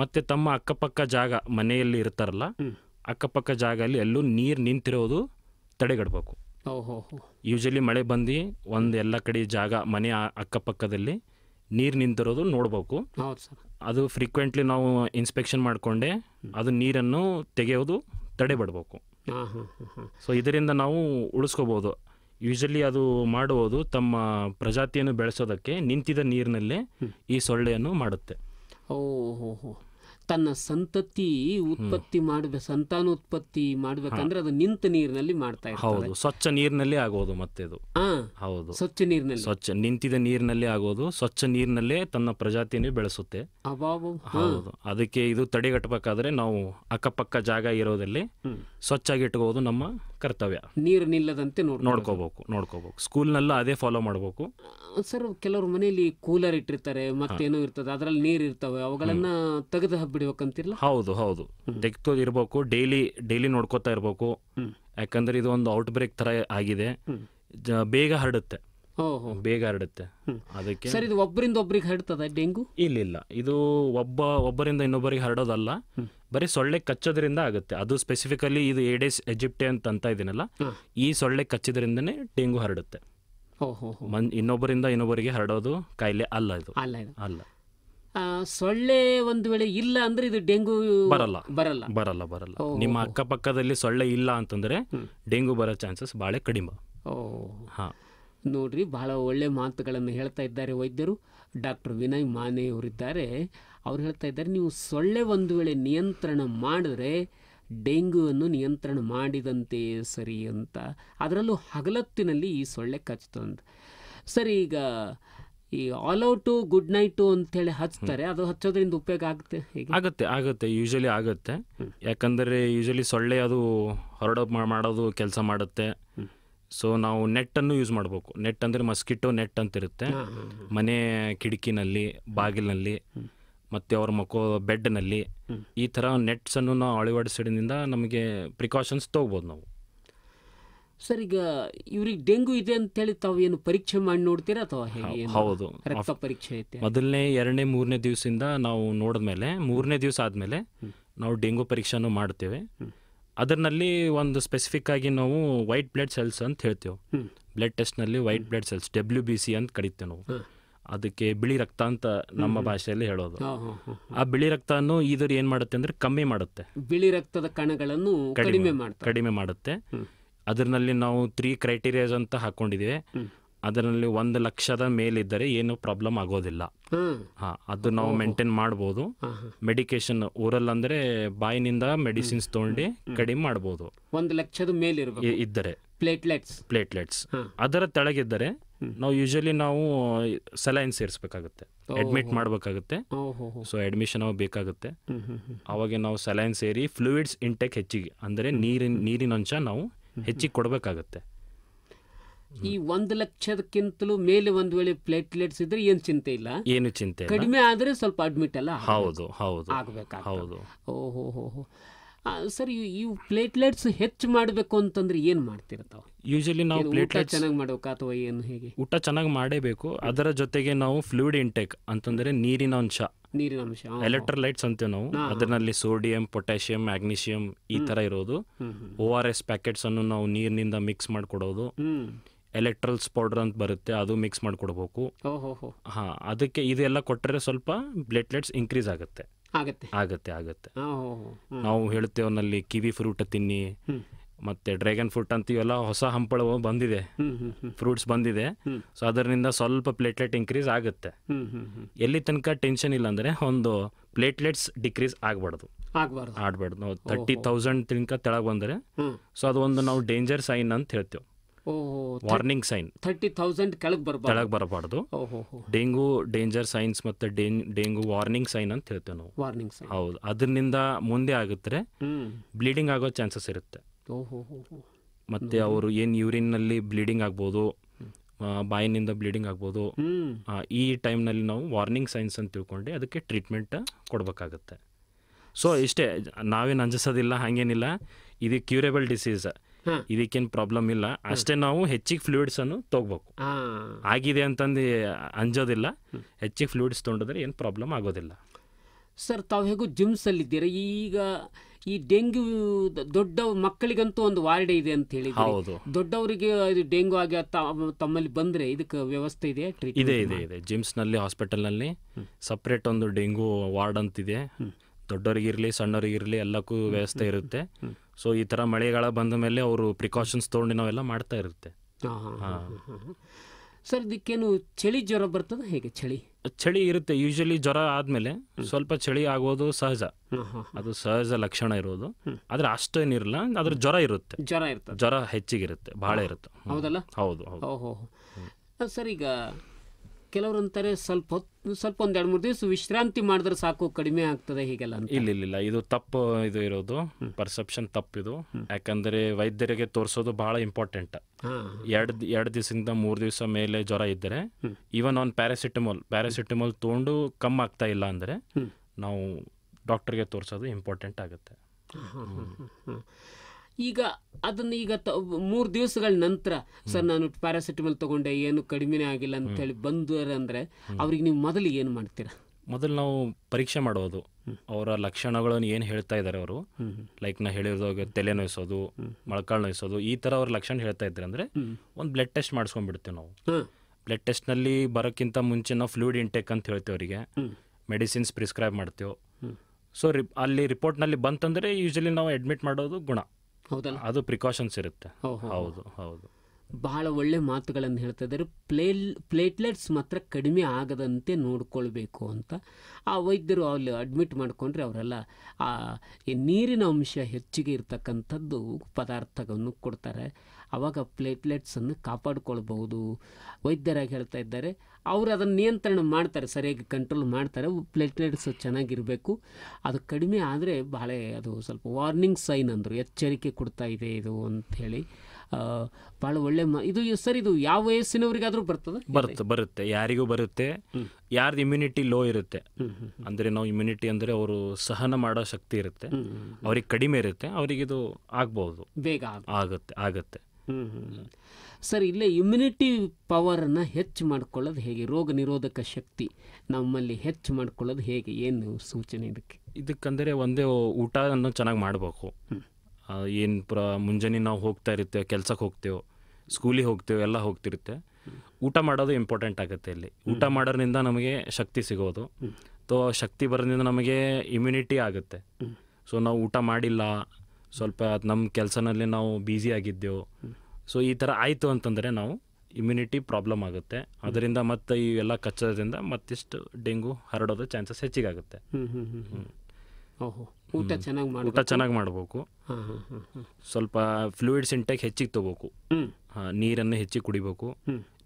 S2: ಮತ್ತೆ ತಮ್ಮ ಅಕ್ಕಪಕ್ಕ ಜಾಗ ಮನೆಯಲ್ಲಿ ಇರ್ತಾರಲ್ಲ ಅಕ್ಕಪಕ್ಕ ಜಾಗ ಅಲ್ಲಿ ಎಲ್ಲೂ ನೀರು ನಿಂತಿರೋದು ತಡೆಗಡಬೇಕು ಯೂಶಲಿ ಮಳೆ ಬಂದು ಒಂದು ಎಲ್ಲ ಕಡೆ ಜಾಗ ಮನೆ ಅಕ್ಕಪಕ್ಕದಲ್ಲಿ ನೀರು ನಿಂತಿರೋದು ನೋಡ್ಬೇಕು ಅದು ಫ್ರೀಕ್ವೆಂಟ್ಲಿ ನಾವು ಇನ್ಸ್ಪೆಕ್ಷನ್ ಮಾಡ್ಕೊಂಡೆ ಅದು ನೀರನ್ನು ತೆಗೆಯೋದು ತಡೆಬಿಡ್ಬೇಕು ಸೊ ಇದರಿಂದ ನಾವು ಉಳಿಸ್ಕೋಬೋದು ಯೂಶಲಿ ಅದು ಮಾಡುವುದು ತಮ್ಮ ಪ್ರಜಾತಿಯನ್ನು ಬೆಳೆಸೋದಕ್ಕೆ ನಿಂತಿದ ನೀರಿನಲ್ಲೇ ಈ ಸೊಳ್ಳೆಯನ್ನು ಮಾಡುತ್ತೆ
S1: ತನ್ನ ಸಂತತಿ ಉತ್ಪತ್ತಿ ಮಾಡಬೇಕು ಸಂತಾನೋತ್ಪತ್ತಿ ಮಾಡ್ಬೇಕಂದ್ರೆ ಅದು ನಿಂತ ನೀರಿನಲ್ಲಿ ಮಾಡ್ತಾ ಹೌದು
S2: ಸ್ವಚ್ಛ ನೀರಿನಲ್ಲಿ ಆಗೋದು ಮತ್ತೆ ಅದು ಹೌದು ಸ್ವಚ್ಛ ನೀರಿನಲ್ಲಿ ಸ್ವಚ್ಛ ನಿಂತಿದ ನೀರಿನಲ್ಲಿ ಆಗೋದು ಸ್ವಚ್ಛ ನೀರಿನಲ್ಲೇ ತನ್ನ ಪ್ರಜಾತಿಯನ್ನು ಬೆಳೆಸುತ್ತೆ ಹೌದು ಅದಕ್ಕೆ ಇದು ತಡೆಗಟ್ಟಬೇಕಾದ್ರೆ ನಾವು ಅಕ್ಕಪಕ್ಕ ಜಾಗ ಇರೋದಲ್ಲಿ ಸ್ವಚ್ಛಾಗಿ ಇಟ್ಕೋದು ನಮ್ಮ ಕರ್ತವ್ಯ
S1: ನೀರು ನಿಲ್ಲದಂತೆ
S2: ನೋಡ್ಕೋಬೇಕು ನೋಡ್ಕೋಬೇಕು ಸ್ಕೂಲ್ನಲ್ಲೂ ಅದೇ ಫಾಲೋ ಮಾಡಬೇಕು
S1: ಸರ್ ಕೆಲವರು ಮನೆಯಲ್ಲಿ ಕೂಲರ್ ಇಟ್ಟಿರ್ತಾರೆ ಮತ್ತೇನೋ ಇರ್ತದೆ ಅದರಲ್ಲಿ ನೀರು ಇರ್ತವೆ ಅವುಗಳನ್ನ ತೆಗೆದು ಅಂತಿರಲ್ಲ
S2: ಹೌದು ಹೌದು ತೆಗ್ತೋದು ಇರಬೇಕು ಡೈಲಿ ಡೈಲಿ ನೋಡ್ಕೋತಾ ಇರಬೇಕು ಯಾಕಂದ್ರೆ ಇದು ಒಂದು ಔಟ್ ಬ್ರೇಕ್ ತರ ಆಗಿದೆ ಬೇಗ ಹರಡುತ್ತೆ ಬೇಗ ಹರಡುತ್ತೆ ಅದಕ್ಕೆ ಸರ್ ಇದು ಒಬ್ಬರಿಂದ ಒಬ್ಬರಿಗೆ ಹರಡ್ತದೆ ಡೆಂಗು ಇಲ್ಲ ಇಲ್ಲ ಇದು ಒಬ್ಬ ಒಬ್ಬರಿಂದ ಇನ್ನೊಬ್ಬರಿಗೆ ಹರಡೋದಲ್ಲ ಬರೀ ಸೊಳ್ಳೆ ಕಚ್ಚೋದ್ರಿಂದ ಆಗುತ್ತೆ ಅದು ಸ್ಪೆಸಿಫಿಕಲಿ ಇದು ಏಡೇಸ್ ಎಜಿಪ್ಟೆ ಅಂತ ಅಂತ ಇದೀನಲ್ಲ ಈ ಸೊಳ್ಳೆ ಕಚ್ಚಿದ್ರಿಂದನೆ ಡೆಂಗು ಹರಡುತ್ತೆ ಇನ್ನೊಬ್ಬರಿಂದ ಇನ್ನೊಬ್ಬರಿಗೆ ಹರಡೋದು ಕಾಯಿಲೆ ಅಲ್ಲ ಇದು ಅಲ್ಲ ಅಲ್ಲ
S1: ಸೊಳ್ಳೆ ಒಂದು ವೇಳೆ ಇಲ್ಲ ಅಂದ್ರೆ ಇದು ಡೆಂಗು ಬರಲ್ಲ ಬರಲ್ಲ
S2: ಬರಲ್ಲ ಬರಲ್ಲ ನಿಮ್ಮ ಅಕ್ಕಪಕ್ಕದಲ್ಲಿ ಸೊಳ್ಳೆ ಇಲ್ಲ ಅಂತಂದ್ರೆ ಡೆಂಗು ಬರೋ ಚಾನ್ಸಸ್ ಬಹಳ ಕಡಿಮೆ
S1: ನೋಡ್ರಿ ಬಹಳ ಒಳ್ಳೆ ಮಾತುಗಳನ್ನು ಹೇಳ್ತಾ ಇದ್ದಾರೆ ವೈದ್ಯರು ಡಾಕ್ಟರ್ ವಿನಯ್ ಮಾನೆ ಅವ್ರು ಹೇಳ್ತಾ ಇದ್ದಾರೆ ನೀವು ಸೊಳ್ಳೆ ಒಂದು ವೇಳೆ ನಿಯಂತ್ರಣ ಮಾಡಿದ್ರೆ ಅನ್ನು ನಿಯಂತ್ರಣ ಮಾಡಿದಂತೆ ಸರಿ ಅಂತ ಅದರಲ್ಲೂ ಹಗಲತ್ತಿನಲ್ಲಿ ಈ ಸೊಳ್ಳೆ ಕಚ್ತಂತೆ ಸರಿ ಈಗ ಈ ಆಲ್ ಔಟು ಗುಡ್ ಅಂತ ಹೇಳಿ ಹಚ್ತಾರೆ ಅದು ಹಚ್ಚೋದ್ರಿಂದ ಉಪಯೋಗ ಆಗುತ್ತೆ
S2: ಆಗುತ್ತೆ ಆಗುತ್ತೆ ಯೂಶಲಿ ಆಗುತ್ತೆ ಯಾಕಂದರೆ ಯೂಶಲಿ ಸೊಳ್ಳೆ ಅದು ಹೊರಡೋ ಮಾಡೋದು ಕೆಲಸ ಮಾಡುತ್ತೆ ಸೊ ನಾವು ನೆಟ್ ಅನ್ನು ಯೂಸ್ ಮಾಡಬೇಕು ನೆಟ್ ಅಂದರೆ ಮಸ್ಕಿಟೋ ನೆಟ್ ಅಂತ ಇರುತ್ತೆ ಮನೆ ಕಿಟಕಿನಲ್ಲಿ ಬಾಗಿಲಿನಲ್ಲಿ ಮತ್ತೆ ಅವ್ರ ಮಕ್ಕೋ ಬೆಡ್ನಲ್ಲಿ ಈ ಥರ ನೆಟ್ಸನ್ನು ನಾವು ಅಳವಡಿಸಿಡಿನಿಂದ ನಮಗೆ ಪ್ರಿಕಾಷನ್ಸ್ ತಗೋಬೋದು ನಾವು
S1: ಸರ್ ಈಗ ಇವ್ರಿಗೆ ಡೆಂಗು ಇದೆ ಅಂತ ತಾವು ಏನು ಪರೀಕ್ಷೆ ಮಾಡಿ ನೋಡ್ತೀರಾ ಅಥವಾ ಹೌದು ರಕ್ತ ಪರೀಕ್ಷೆ ಐತೆ
S2: ಮೊದಲನೇ ಎರಡನೇ ಮೂರನೇ ದಿವಸದಿಂದ ನಾವು ನೋಡಿದ್ಮೇಲೆ ಮೂರನೇ ದಿವಸ ಆದ್ಮೇಲೆ ನಾವು ಡೆಂಗು ಪರೀಕ್ಷೆನೂ ಮಾಡ್ತೇವೆ ಅದರಲ್ಲಿ ಒಂದು ಸ್ಪೆಸಿಫಿಕ್ ಆಗಿ ನಾವು ವೈಟ್ ಬ್ಲಡ್ ಸೆಲ್ಸ್ ಅಂತ ಹೇಳ್ತೇವೆ ಬ್ಲಡ್ ಟೆಸ್ಟ್ ನಲ್ಲಿ white blood cells W B C ಅಂತ ಕಡಿತೇವೆ ನಾವು ಅದಕ್ಕೆ ಬಿಳಿ ರಕ್ತ ಅಂತ ನಮ್ಮ ಭಾಷೆಯಲ್ಲಿ ಹೇಳೋದು ಆ ಬಿಳಿ ಅನ್ನು ಇದ್ರ ಏನ್ ಮಾಡುತ್ತೆ ಅಂದ್ರೆ ಕಮ್ಮಿ ಮಾಡುತ್ತೆ
S1: ಬಿಳಿ ರಕ್ತದ ಕಣಗಳನ್ನು ಕಡಿಮೆ
S2: ಕಡಿಮೆ ಮಾಡುತ್ತೆ ಅದರಲ್ಲಿ ನಾವು ತ್ರೀ ಕ್ರೈಟೀರಿಯಾಸ್ ಅಂತ ಹಾಕೊಂಡಿದ್ದೀವಿ ಅದರಲ್ಲಿ ಒಂದು ಲಕ್ಷದ ಮೇಲಿದ್ದರೆ ಏನು ಪ್ರಾಬ್ಲಮ್ ಆಗೋದಿಲ್ಲ ಹಾ ಅದು ನಾವು ಮೇಂಟೈನ್ ಮಾಡ್ಬೋದು ಮೆಡಿಕೇಶನ್ ಊರಲ್ಲಿ ಅಂದ್ರೆ ಬಾಯಿನಿಂದ ಮೆಡಿಸಿನ್ಸ್ ತಗೊಂಡು ಕಡಿಮೆ ಮಾಡಬಹುದು ಒಂದು ಲಕ್ಷದ ಮೇಲೆ ಇದ್ದರೆ ಪ್ಲೇಟ್ಲೆಟ್ಸ್ ಪ್ಲೇಟ್ಲೆಟ್ಸ್ ಅದರ ತೆಳಗಿದ್ದರೆ ನಾವು ಯೂಶಲಿ ನಾವು ಸಲೈನ್ ಸೇರಿಸಬೇಕಾಗುತ್ತೆ ಅಡ್ಮಿಟ್ ಮಾಡಬೇಕಾಗುತ್ತೆ ಸೊ ಅಡ್ಮಿಷನ್ ಅವಾಗ ಬೇಕಾಗುತ್ತೆ ಅವಾಗ ನಾವು ಸಲೈನ್ ಸೇರಿ ಫ್ಲೂಯಿಡ್ಸ್ ಇಂಟೆಕ್ ಹೆಚ್ಚಿಗೆ ಅಂದರೆ ನೀರಿನ ನೀರಿನ ಅಂಶ ನಾವು ಹೆಚ್ಚಿಗೆ ಕೊಡಬೇಕಾಗತ್ತೆ
S1: ಈ ಒಂದು ಲಕ್ಷದಕ್ಕಿಂತಲೂ ಮೇಲೆ ಒಂದು ವೇಳೆ ಪ್ಲೇಟ್ಲೆಟ್ಸ್ ಇದ್ರೆ ಏನು ಚಿಂತೆ ಇಲ್ಲ
S2: ಏನು ಚಿಂತೆ ಕಡಿಮೆ
S1: ಆದರೆ ಸ್ವಲ್ಪ ಅಡ್ಮಿಟ್ ಅಲ್ಲ
S2: ಹೌದು ಹೌದು ಆಗಬೇಕಾ ಹೌದು
S1: ಓಹೋ ಹೋ ಸರ್ ಇವು ಪ್ಲೇಟ್ಲೆಟ್ಸ್ ಹೆಚ್ಚು ಮಾಡಬೇಕು ಅಂತಂದ್ರೆ ಏನು ಮಾಡ್ತಿರ್ತಾವ
S2: ಯೂಶಲಿ ನಾವು ಪ್ಲೇಟ್ಲೆಟ್ ಚೆನ್ನಾಗಿ
S1: ಮಾಡಬೇಕು ಅಥವಾ ಏನು ಹೇಗೆ
S2: ಊಟ ಚೆನ್ನಾಗಿ ಮಾಡೇಬೇಕು ಅದರ ಜೊತೆಗೆ ನಾವು ಫ್ಲೂಯಿಡ್ ಇಂಟೇಕ್ ಅಂತಂದ್ರೆ ನೀರಿನ ಅಂಶ ನೀರಿನ ಅಂಶ ಎಲೆಕ್ಟ್ರೋಲೈಟ್ಸ್ ಅಂತೇವೆ ನಾವು ಅದರಲ್ಲಿ ಸೋಡಿಯಂ ಪೊಟ್ಯಾಷಿಯಂ ಮ್ಯಾಗ್ನೀಷಿಯಂ ಈ ತರ ಇರೋದು ಓ ಆರ್ ಎಸ್ ಪ್ಯಾಕೆಟ್ಸ್ ಅನ್ನು ನಾವು ನೀರಿನಿಂದ ಮಿಕ್ಸ್ ಮಾಡಿಕೊಡೋದು ಎಲೆಕ್ಟ್ರಲ್ಸ್ ಪೌಡರ್ ಅಂತ ಬರುತ್ತೆ ಅದು ಮಿಕ್ಸ್ ಮಾಡಿಕೊಡ್ಬೇಕು ಹಾ ಅದಕ್ಕೆ ಇದೆಲ್ಲ ಕೊಟ್ಟರೆ ಸ್ವಲ್ಪ ಪ್ಲೇಟ್ಲೆಟ್ಸ್ ಇನ್ಕ್ರೀಸ್ ಆಗುತ್ತೆ ಆಗುತ್ತೆ ಆಗುತ್ತೆ ಆಗುತ್ತೆ ನಾವು ಹೇಳ್ತೇವೆ ನಲ್ಲಿ ಕಿವಿ ಫ್ರೂಟ್ ತಿನ್ನಿ ಮತ್ತೆ ಡ್ರ್ಯಾಗನ್ ಫ್ರೂಟ್ ಅಂತ ಇವೆಲ್ಲ ಹೊಸ ಹಂಪಳ ಬಂದಿದೆ ಫ್ರೂಟ್ಸ್ ಬಂದಿದೆ ಸೊ ಅದರಿಂದ ಸ್ವಲ್ಪ ಪ್ಲೇಟ್ಲೆಟ್ ಇನ್ಕ್ರೀಸ್ ಆಗುತ್ತೆ ಎಲ್ಲಿ ತನಕ ಟೆನ್ಷನ್ ಇಲ್ಲ ಅಂದ್ರೆ ಒಂದು ಪ್ಲೇಟ್ಲೆಟ್ಸ್ ಡಿಕ್ರೀಸ್ ಆಗ್ಬಾರ್ದು ಆಗಬಾರ್ದು ಆಡಬಾರ್ದು ನಾವು ತರ್ಟಿ ತೌಸಂಡ್ ತನಕ ತೆಳಗ್ ಬಂದರೆ ಸೊ ಅದೊಂದು ನಾವು ಡೇಂಜರ್ ಸೈನ್ ಅಂತ ಹೇಳ್ತೇವೆ ವಾರ್ನಿಂಗ್ ಸೈನ್
S1: ತರ್ಟಿ ತೌಸಂಡ್ ಕೆಳಗೆ ಬರಬಹುದು ಕೆಳಗೆ
S2: ಬರಬಾರ್ದು ಡೆಂಗು ಡೇಂಜರ್ ಸೈನ್ಸ್ ಮತ್ತು ಡೆಂಗು ವಾರ್ನಿಂಗ್ ಸೈನ್ ಅಂತ ಹೇಳ್ತೇವೆ ನಾವು ವಾರ್ನಿಂಗ್ ಸೈನ್ ಹೌದು ಅದರಿಂದ ಮುಂದೆ ಆಗುತ್ತೆ ಬ್ಲೀಡಿಂಗ್ ಆಗೋ ಚಾನ್ಸಸ್ ಇರುತ್ತೆ ಮತ್ತೆ ಅವರು ಏನು ಯೂರಿನ್ನಲ್ಲಿ ಬ್ಲೀಡಿಂಗ್ ಆಗ್ಬೋದು ಬಾಯಿನಿಂದ ಬ್ಲೀಡಿಂಗ್ ಆಗ್ಬೋದು ಈ ಟೈಮ್ನಲ್ಲಿ ನಾವು ವಾರ್ನಿಂಗ್ ಸೈನ್ಸ್ ಅಂತ ತಿಳ್ಕೊಂಡು ಅದಕ್ಕೆ ಟ್ರೀಟ್ಮೆಂಟ್ ಕೊಡಬೇಕಾಗುತ್ತೆ ಸೊ ಇಷ್ಟೇ ನಾವೇನು ಅಂಜಿಸೋದಿಲ್ಲ ಹಾಗೇನಿಲ್ಲ ಇದು ಕ್ಯೂರೇಬಲ್ ಡಿಸೀಸ್ ಇದಕ್ಕೇನು ಪ್ರಾಬ್ಲಮ್ ಇಲ್ಲ ಅಷ್ಟೇ ನಾವು ಹೆಚ್ಚಿಗೆ ಫ್ಲೂಯಿಡ್ಸ್ ಅನ್ನು ತಗೋಬೇಕು ಆಗಿದೆ ಅಂತಂದು ಅಂಜೋದಿಲ್ಲ ಹೆಚ್ಚಿಗೆ ಫ್ಲೂಯಿಡ್ಸ್ ತೊಗೊಂಡಿದ್ರೆ ಏನು ಪ್ರಾಬ್ಲಮ್ ಆಗೋದಿಲ್ಲ
S1: ಸರ್ ತಾವು ಹೇಗೂ ಜಿಮ್ಸಲ್ಲಿದ್ದೀರಾ ಈಗ ಈ ಡೆಂಗ್ಯೂ ದೊಡ್ಡ ಮಕ್ಕಳಿಗಂತೂ ಒಂದು ವಾರ್ಡ್ ಇದೆ ಅಂತ ಹೇಳಿ ಹೌದು ದೊಡ್ಡವರಿಗೆ ಇದು ಡೆಂಗ್ಯೂ ಆಗಿ ತಮ್ಮಲ್ಲಿ ಬಂದರೆ ಇದಕ್ಕೆ ವ್ಯವಸ್ಥೆ ಇದೆ ಇದೆ ಇದೆ ಇದೆ
S2: ಜಿಮ್ಸ್ನಲ್ಲಿ ಹಾಸ್ಪಿಟಲ್ನಲ್ಲಿ ಸಪ್ರೇಟ್ ಒಂದು ಡೆಂಗ್ಯೂ ವಾರ್ಡ್ ಅಂತಿದೆ ದೊಡ್ಡವರಿಗಿರಲಿ ಸಣ್ಣವರಿಗಿರಲಿ ಎಲ್ಲಕ್ಕೂ ವ್ಯವಸ್ಥೆ ಇರುತ್ತೆ ಸೊ ಈ ಥರ ಮಳೆಗಾಲ ಬಂದ ಮೇಲೆ ಅವರು ಪ್ರಿಕಾಷನ್ಸ್ ತೊಗೊಂಡು ನಾವೆಲ್ಲ ಮಾಡ್ತಾ ಇರುತ್ತೆ
S1: ಸರ್ ಇದಕ್ಕೇನು ಚಳಿ ಜ್ವರ ಬರ್ತದೆ ಹೇಗೆ ಚಳಿ
S2: ಚಳಿ ಇರುತ್ತೆ ಯೂಶಲಿ ಜ್ವರ ಆದ್ಮೇಲೆ ಸ್ವಲ್ಪ ಚಳಿ ಆಗೋದು ಸಹಜ ಅದು ಸಹಜ ಲಕ್ಷಣ ಇರೋದು ಆದ್ರೆ ಅಷ್ಟೇನಿರಲ್ಲ ಅದ್ರ ಜ್ವರ ಇರುತ್ತೆ ಜ್ವರ ಇರುತ್ತೆ ಜ್ವರ ಹೆಚ್ಚಿಗಿರುತ್ತೆ ಭಾಳ ಇರುತ್ತೆ ಹೌದಲ್ಲ ಹೌದು
S1: ಹೌದು ಸರ್ ಈಗ ಕೆಲವರು ಅಂತಾರೆ ಸ್ವಲ್ಪ ಸ್ವಲ್ಪ ಒಂದ್ ಎರಡು ಮೂರು ದಿವಸ ವಿಶ್ರಾಂತಿ ಮಾಡಿದ್ರೆ ಸಾಕು ಕಡಿಮೆ ಆಗ್ತದೆ ಹೀಗೆಲ್ಲ
S2: ಇಲ್ಲ ಇಲ್ಲ ಇಲ್ಲ ಇದು ತಪ್ಪು ಇದು ಇರೋದು ಪರ್ಸೆಪ್ಷನ್ ತಪ್ಪಿದು ಯಾಕಂದ್ರೆ ವೈದ್ಯರಿಗೆ ತೋರಿಸೋದು ಬಹಳ ಇಂಪಾರ್ಟೆಂಟ್ ಎರಡು ಎರಡು ದಿವಸದಿಂದ ಮೂರು ದಿವಸ ಮೇಲೆ ಜ್ವರ ಇದ್ದರೆ ಈವನ್ ಆನ್ ಪ್ಯಾರಾಸಿಟಮಾಲ್ ಪ್ಯಾರಾಸಿಟಮಾಲ್ ತೊಗೊಂಡು ಕಮ್ಮಿ ಆಗ್ತಾ ಇಲ್ಲ ಅಂದರೆ ನಾವು ಡಾಕ್ಟರ್ಗೆ ತೋರಿಸೋದು ಇಂಪಾರ್ಟೆಂಟ್ ಆಗುತ್ತೆ
S1: ಈಗ ಅದನ್ನು ಈಗ ತ ಮೂರು ದಿವಸಗಳ ನಂತರ ಸರ್ ನಾನು ಪ್ಯಾರಾಸಿಟಮಲ್ ತಗೊಂಡೆ ಏನು ಕಡಿಮೆನೇ ಆಗಿಲ್ಲ ಅಂತೇಳಿ ಬಂದರೆ ಅವ್ರಿಗೆ ನೀವು ಮೊದಲು ಏನು ಮಾಡ್ತೀರಾ
S2: ಮೊದಲು ನಾವು ಪರೀಕ್ಷೆ ಮಾಡೋದು ಅವರ ಲಕ್ಷಣಗಳನ್ನು ಏನು ಹೇಳ್ತಾ ಇದ್ದಾರೆ ಅವರು ಲೈಕ್ ನಾ ಹೇಳಿರೋದಾಗ ತಲೆ ನೋಯಿಸೋದು ಮೊಳಕಾಳು ನೋಯಿಸೋದು ಈ ಥರ ಅವ್ರ ಲಕ್ಷಣ ಹೇಳ್ತಾ ಇದ್ರೆ ಅಂದರೆ ಒಂದು ಬ್ಲಡ್ ಟೆಸ್ಟ್ ಮಾಡಿಸ್ಕೊಂಡ್ಬಿಡ್ತೀವಿ ನಾವು ಬ್ಲಡ್ ಟೆಸ್ಟ್ನಲ್ಲಿ ಬರೋಕ್ಕಿಂತ ಮುಂಚೆ ನಾವು ಫ್ಲೂಯಿಡ್ ಇಂಟೇಕ್ ಅಂತ ಹೇಳ್ತೀವಿ ಅವರಿಗೆ ಮೆಡಿಸಿನ್ಸ್ ಪ್ರಿಸ್ಕ್ರೈಬ್ ಮಾಡ್ತೀವಿ ಸೊ ರಿ ಅಲ್ಲಿ
S1: ರಿಪೋರ್ಟ್ನಲ್ಲಿ ಬಂತಂದರೆ ಯೂಶಲಿ ನಾವು ಅಡ್ಮಿಟ್ ಮಾಡೋದು ಗುಣ ಹೌದಲ್ಲ ಅದು ಪ್ರಿಕಾಷನ್ಸ್ ಇರುತ್ತೆ ಹೌದು ಹೌದು ಬಹಳ ಒಳ್ಳೆ ಮಾತುಗಳನ್ನು ಹೇಳ್ತಾ ಇದ್ದಾರೆ ಪ್ಲೇ ಪ್ಲೇಟ್ಲೆಟ್ಸ್ ಮಾತ್ರ ಕಡಿಮೆ ಆಗದಂತೆ ನೋಡಿಕೊಳ್ಬೇಕು ಅಂತ ಆ ವೈದ್ಯರು ಅಲ್ಲಿ ಅಡ್ಮಿಟ್ ಮಾಡಿಕೊಂಡ್ರೆ ಅವರೆಲ್ಲ ಆ ನೀರಿನ ಅಂಶ ಹೆಚ್ಚಿಗೆ ಇರ್ತಕ್ಕಂಥದ್ದು ಪದಾರ್ಥಗಳನ್ನು ಕೊಡ್ತಾರೆ ಆವಾಗ ಪ್ಲೇಟ್ಲೆಟ್ಸನ್ನು ಕಾಪಾಡಿಕೊಳ್ಬಹುದು ವೈದ್ಯರಾಗಿ ಹೇಳ್ತಾ ಇದ್ದಾರೆ ಅವರು ಅದನ್ನು ನಿಯಂತ್ರಣ ಮಾಡ್ತಾರೆ ಸರಿಯಾಗಿ ಕಂಟ್ರೋಲ್ ಮಾಡ್ತಾರೆ ಪ್ಲೇಟ್ಲೆಟ್ಸ್ ಚೆನ್ನಾಗಿರಬೇಕು ಅದು ಕಡಿಮೆ ಆದರೆ ಭಾಳ ಅದು ಸ್ವಲ್ಪ ವಾರ್ನಿಂಗ್ ಸೈನ್ ಅಂದರು ಎಚ್ಚರಿಕೆ ಕೊಡ್ತಾ ಇದೆ ಇದು ಅಂಥೇಳಿ ಭಾಳ ಒಳ್ಳೆ ಮ ಇದು ಸರ್ ಇದು ಯಾವ ವಯಸ್ಸಿನವರಿಗಾದರೂ ಬರ್ತದೆ ಬರುತ್ತೆ
S2: ಬರುತ್ತೆ ಯಾರಿಗೂ ಬರುತ್ತೆ ಯಾರ್ದು ಇಮ್ಯುನಿಟಿ ಲೋ ಇರುತ್ತೆ ಅಂದರೆ ನಾವು ಇಮ್ಯುನಿಟಿ ಅಂದರೆ ಅವರು ಸಹನ ಮಾಡೋ ಶಕ್ತಿ ಇರುತ್ತೆ ಅವ್ರಿಗೆ ಕಡಿಮೆ ಇರುತ್ತೆ ಇದು ಆಗ್ಬೋದು ಬೇಗ ಆಗುತ್ತೆ ಆಗುತ್ತೆ ಹ್ಞೂ
S1: ಹ್ಞೂ ಸರ್ ಇಲ್ಲೇ ಇಮ್ಯುನಿಟಿ ಪವರನ್ನು ಹೆಚ್ಚು ಮಾಡ್ಕೊಳ್ಳೋದು ಹೇಗೆ ರೋಗ ನಿರೋಧಕ ಶಕ್ತಿ ನಮ್ಮಲ್ಲಿ ಹೆಚ್ಚು ಮಾಡ್ಕೊಳ್ಳೋದು ಹೇಗೆ ಏನು ಸೂಚನೆ ಇದಕ್ಕೆ ಇದಕ್ಕಂದರೆ ಒಂದೇ
S2: ಊಟವನ್ನು ಚೆನ್ನಾಗಿ ಮಾಡಬೇಕು ಏನು ಪ್ರ ಮುಂಜಾನೆ ನಾವು ಹೋಗ್ತಾ ಇರ್ತೇವೆ ಕೆಲ್ಸಕ್ಕೆ ಹೋಗ್ತೇವೆ ಸ್ಕೂಲಿಗೆ ಹೋಗ್ತೇವೆ ಎಲ್ಲ ಹೋಗ್ತಿರುತ್ತೆ ಊಟ ಮಾಡೋದು ಇಂಪಾರ್ಟೆಂಟ್ ಆಗುತ್ತೆ ಇಲ್ಲಿ ಊಟ ಮಾಡೋದ್ರಿಂದ ನಮಗೆ ಶಕ್ತಿ ಸಿಗೋದು ತೋ ಶಕ್ತಿ ಬರೋದ್ರಿಂದ ನಮಗೆ ಇಮ್ಯುನಿಟಿ ಆಗುತ್ತೆ ಸೊ ನಾವು ಊಟ ಮಾಡಿಲ್ಲ ಸ್ವಲ್ಪ ನಮ್ಮ ಕೆಲಸನಲ್ಲಿ ನಾವು ಬ್ಯುಸಿ ಆಗಿದ್ದೆವು ಸೊ ಈ ಥರ ಆಯಿತು ಅಂತಂದರೆ ನಾವು ಇಮ್ಯುನಿಟಿ ಪ್ರಾಬ್ಲಮ್ ಆಗುತ್ತೆ ಅದರಿಂದ ಮತ್ತೆ ಈ ಎಲ್ಲ ಕಚ್ಚೋದ್ರಿಂದ ಮತ್ತಿಷ್ಟು ಡೆಂಗು ಹರಡೋದು ಚಾನ್ಸಸ್ ಹೆಚ್ಚಿಗಾಗುತ್ತೆ
S3: ಊಟ ಚೆನ್ನಾಗಿ ಊಟ ಚೆನ್ನಾಗಿ ಮಾಡಬೇಕು
S2: ಸ್ವಲ್ಪ ಫ್ಲೂಯಿಡ್ಸ್ ಇಂಟೆಕ್ ಹೆಚ್ಚಿಗೆ ತಗೋಬೇಕು ಹಾಂ ನೀರನ್ನು ಹೆಚ್ಚಿಗೆ ಕುಡಿಬೇಕು